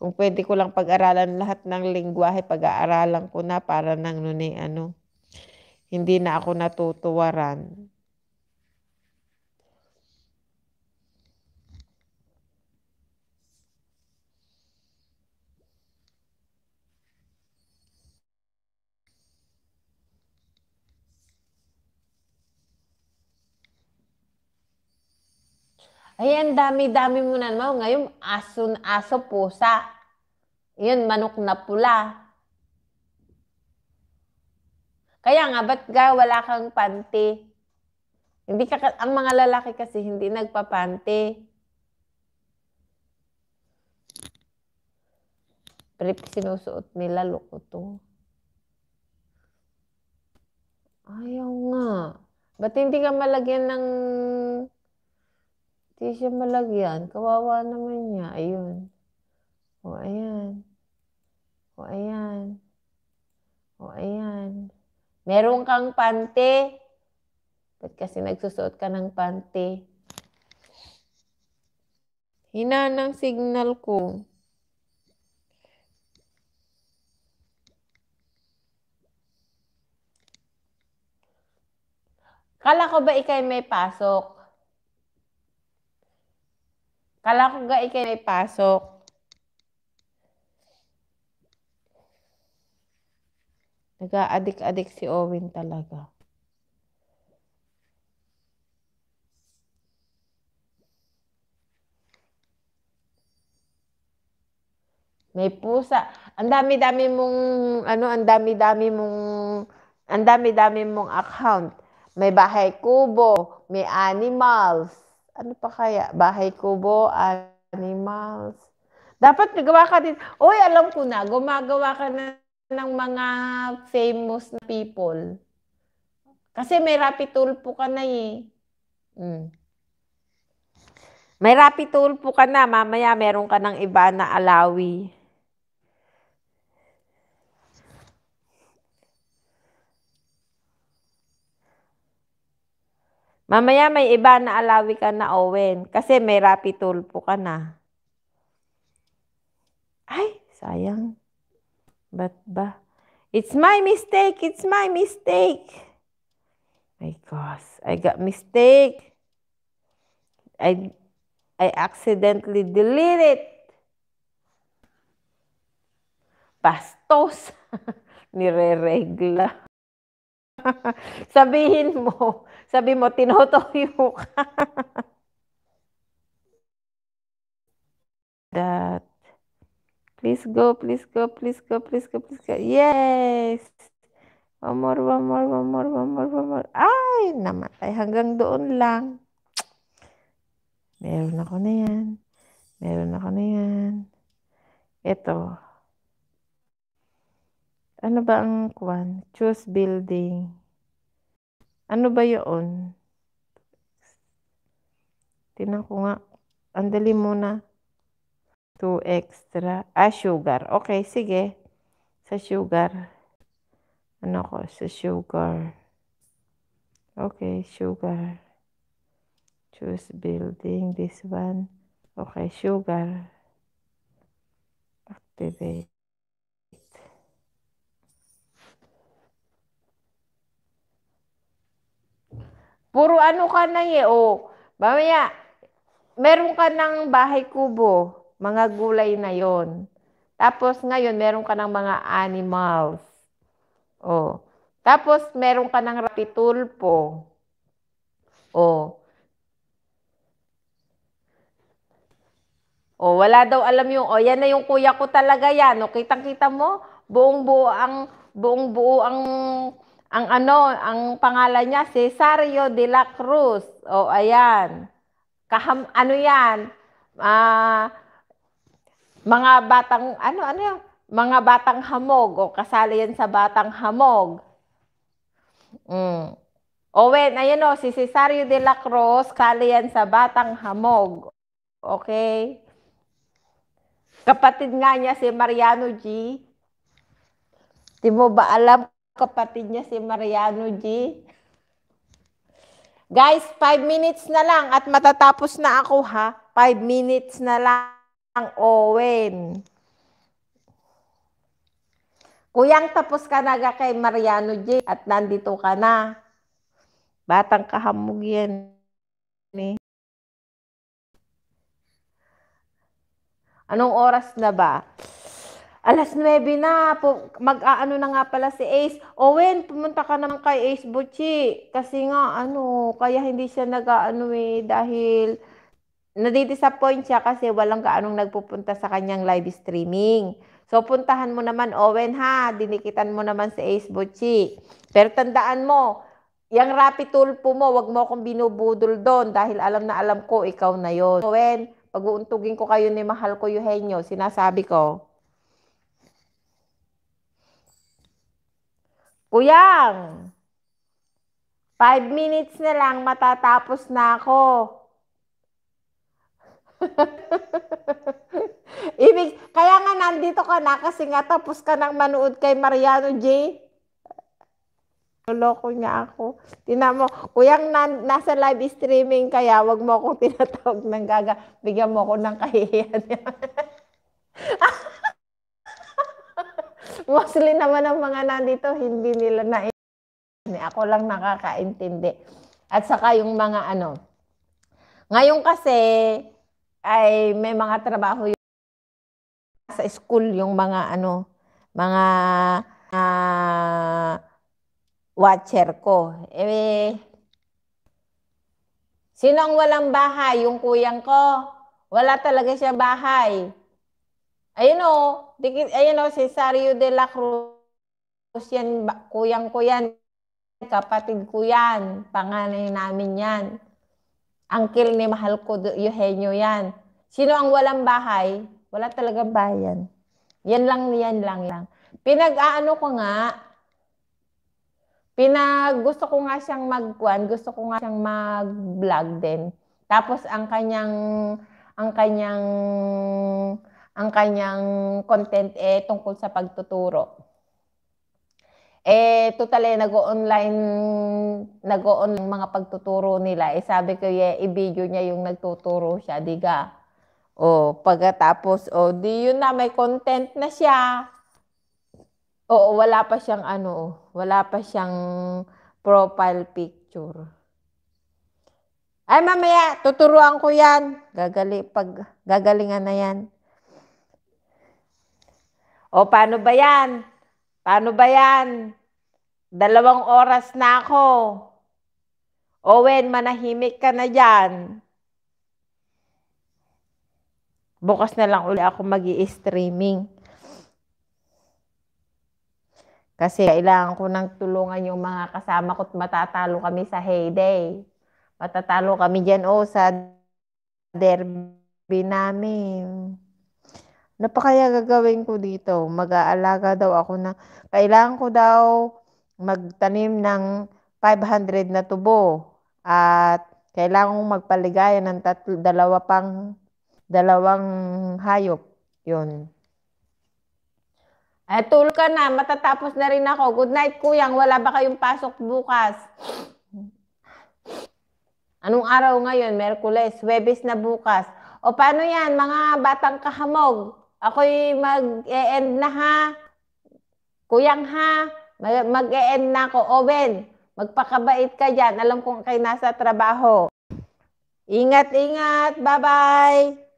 [SPEAKER 1] kung pwede ko lang pag-aralan lahat ng lingwahe, pag-aaralan ko na para nang nun eh, ano, hindi na ako natutuwaran. Ayan, dami-dami mo na naman. Ngayon, aso, aso, pusa. Yun, manok na pula. Kaya nga, ba't ka wala kang panty? Hindi ka, ang mga lalaki kasi hindi nagpapanty. Pero sinusuot nila, loko to. Ayaw nga. Ba't hindi ka malagyan ng hindi siya malagyan. Kawawa naman niya. Ayun. O, ayan. O, ayan. O, ayan. Meron kang pante. Ba't kasi nagsusuot ka ng pante? Hina ng signal ko. Kala ko ba ikay may pasok? Kala ko ga ikay may pasok. nag addict addict si Owen talaga. May pusa. Ang dami-dami mong ano, ang dami-dami mong ang dami-dami mong account. May bahay kubo, may animals. Ano pa kaya? Bahay kubo, animals. Dapat gagawa ka din. Uy, alam ko na, gumagawa ka na ng mga famous na people. Kasi may rapid tool po ka na eh. Mm. May rapid tool po ka na. Mamaya meron ka ng iba na alawi. Mamaya may iba na alawi ka na, Owen. Kasi may rapi tulpo ka na. Ay, sayang. Ba't ba? It's my mistake. It's my mistake. My gosh. I got mistake. I, I accidentally deleted. Bastos. Nireregla. Sabihin mo, sabi mo, tinotoyo ka. That. Please go, please go, please go, please go, please go. Yes! One more, one more, one more, one more, one more. Ay, namatay. Hanggang doon lang.
[SPEAKER 2] Meron ako na yan. Meron ako na yan. Ito.
[SPEAKER 1] Ano ba ang kwan? Choose building. Ano ba yun? Tinan ko nga. Andali muna. 2 extra. Ah, sugar. Okay, sige. Sa sugar. Ano ko? Sa sugar. Okay, sugar. Choose
[SPEAKER 2] building. This one. Okay, sugar.
[SPEAKER 1] Activate. Puro ano ka na eh, oh. Mamaya, meron ka ng bahay kubo, mga gulay na yon. Tapos ngayon, meron ka ng mga animals. O. Oh. Tapos, meron ka ng ratitulpo. O. Oh. O, oh, wala daw alam yung, o, yan na yung kuya ko talaga yan. O, kitang-kita mo, buong buo ang, buong buo ang ang ano, ang pangalan niya, si Cesario de la Cruz. O, oh, ayan. Kaham, ano yan? Ah, uh, mga batang, ano, ano yan? Mga batang hamog. O, kasali yan sa batang hamog. Mm. Owen, ayan o, si Cesario de la Cruz, kali yan sa batang hamog. Okay? Kapatid nga niya si Mariano G. Di mo ba alam kapatid niya si Mariano G. Guys, five minutes na lang at matatapos na ako ha. Five minutes na lang, Owen. Kuyang tapos ka na kay Mariano J at nandito ka na. Batang kahamog yan. Eh. Anong oras na ba? Alas 9 na, mag-aano na nga pala si Ace. Owen, pumunta ka naman kay Ace Buchi. Kasi nga, ano, kaya hindi siya nag aano eh, dahil nadidisappoint siya kasi walang gaanong nagpupunta sa kanyang live streaming. So, puntahan mo naman, Owen, ha? Dinikitan mo naman si Ace Buchi. Pero tandaan mo, yung rapitulpo mo, wag mo akong binubudol doon dahil alam na alam ko, ikaw na yon Owen, pag-uuntugin ko kayo ni mahal ko Eugenio, sinasabi ko, Kuyang, five minutes na lang, matatapos na ako. Ibig, kaya nga nandito ka na kasi nga tapos ka nang manood kay Mariano J. Loloko niya ako. Tinan mo, kuyang na, nasa live streaming kaya wag mo akong tinatawag ng gaga. Bigyan mo ako ng kahihiyan. mostly naman ang mga nandito, hindi nila na ako lang nakakaintindi. At saka yung mga ano, ngayon kasi ay may mga trabaho yung sa school yung mga ano, mga uh, watcher ko. Eh, sinong walang bahay? Yung kuyang ko. Wala talaga siya bahay. Ayun o, oh. ayun o, oh, Cesario de la Cruz, yan, kuyang ko yan, kapatid ko yan, panganay namin yan. Uncle ni mahal ko, Eugenio yan. Sino ang walang bahay? Wala talaga bayan. Yan lang, yan lang, yan lang. Pinag-aano ko nga, pinag gusto ko nga siyang magkuan, gusto ko nga siyang mag-vlog din. Tapos ang kanyang ang kanyang ang kanyang content eh tungkol sa pagtuturo. Eh, totally, nag-online, nag-online mga pagtuturo nila. Eh, sabi ko, yeah, i-video niya yung nagtuturo siya, diga. O, pagkatapos, o, di yun na, may content na siya. Oo, wala pa siyang ano, wala pa siyang profile picture. Ay, mamaya, tuturuan ko yan. Gagali, pag, gagalingan na yan. O paano ba yan? Paano ba yan? Dalawang oras na ako. Owen, manahimik ka na dyan. Bukas na lang uli ako mag streaming Kasi kailangan ko ng tulungan yung mga kasama ko at matatalo kami sa heyday. Matatalo kami dyan o oh, sa derby namin napakaya gagawin ko dito? Mag-aalaga daw ako na kailangan ko daw magtanim ng 500 na tubo at kailangan kong magpaligaya ng tatlo, dalawa pang dalawang hayop. Yun. Ay, tulog ka na. Matatapos na rin ako. Good night, kuyang. Wala ba kayong pasok bukas? Anong araw ngayon? Merkules. Webes na bukas. O paano yan, mga batang kahamog? Ako'y mag-e-end na ha. Kuyang ha. Mag-e-end na ako. Owen, magpakabait ka dyan. Alam kong kay nasa trabaho. Ingat, ingat. Bye-bye.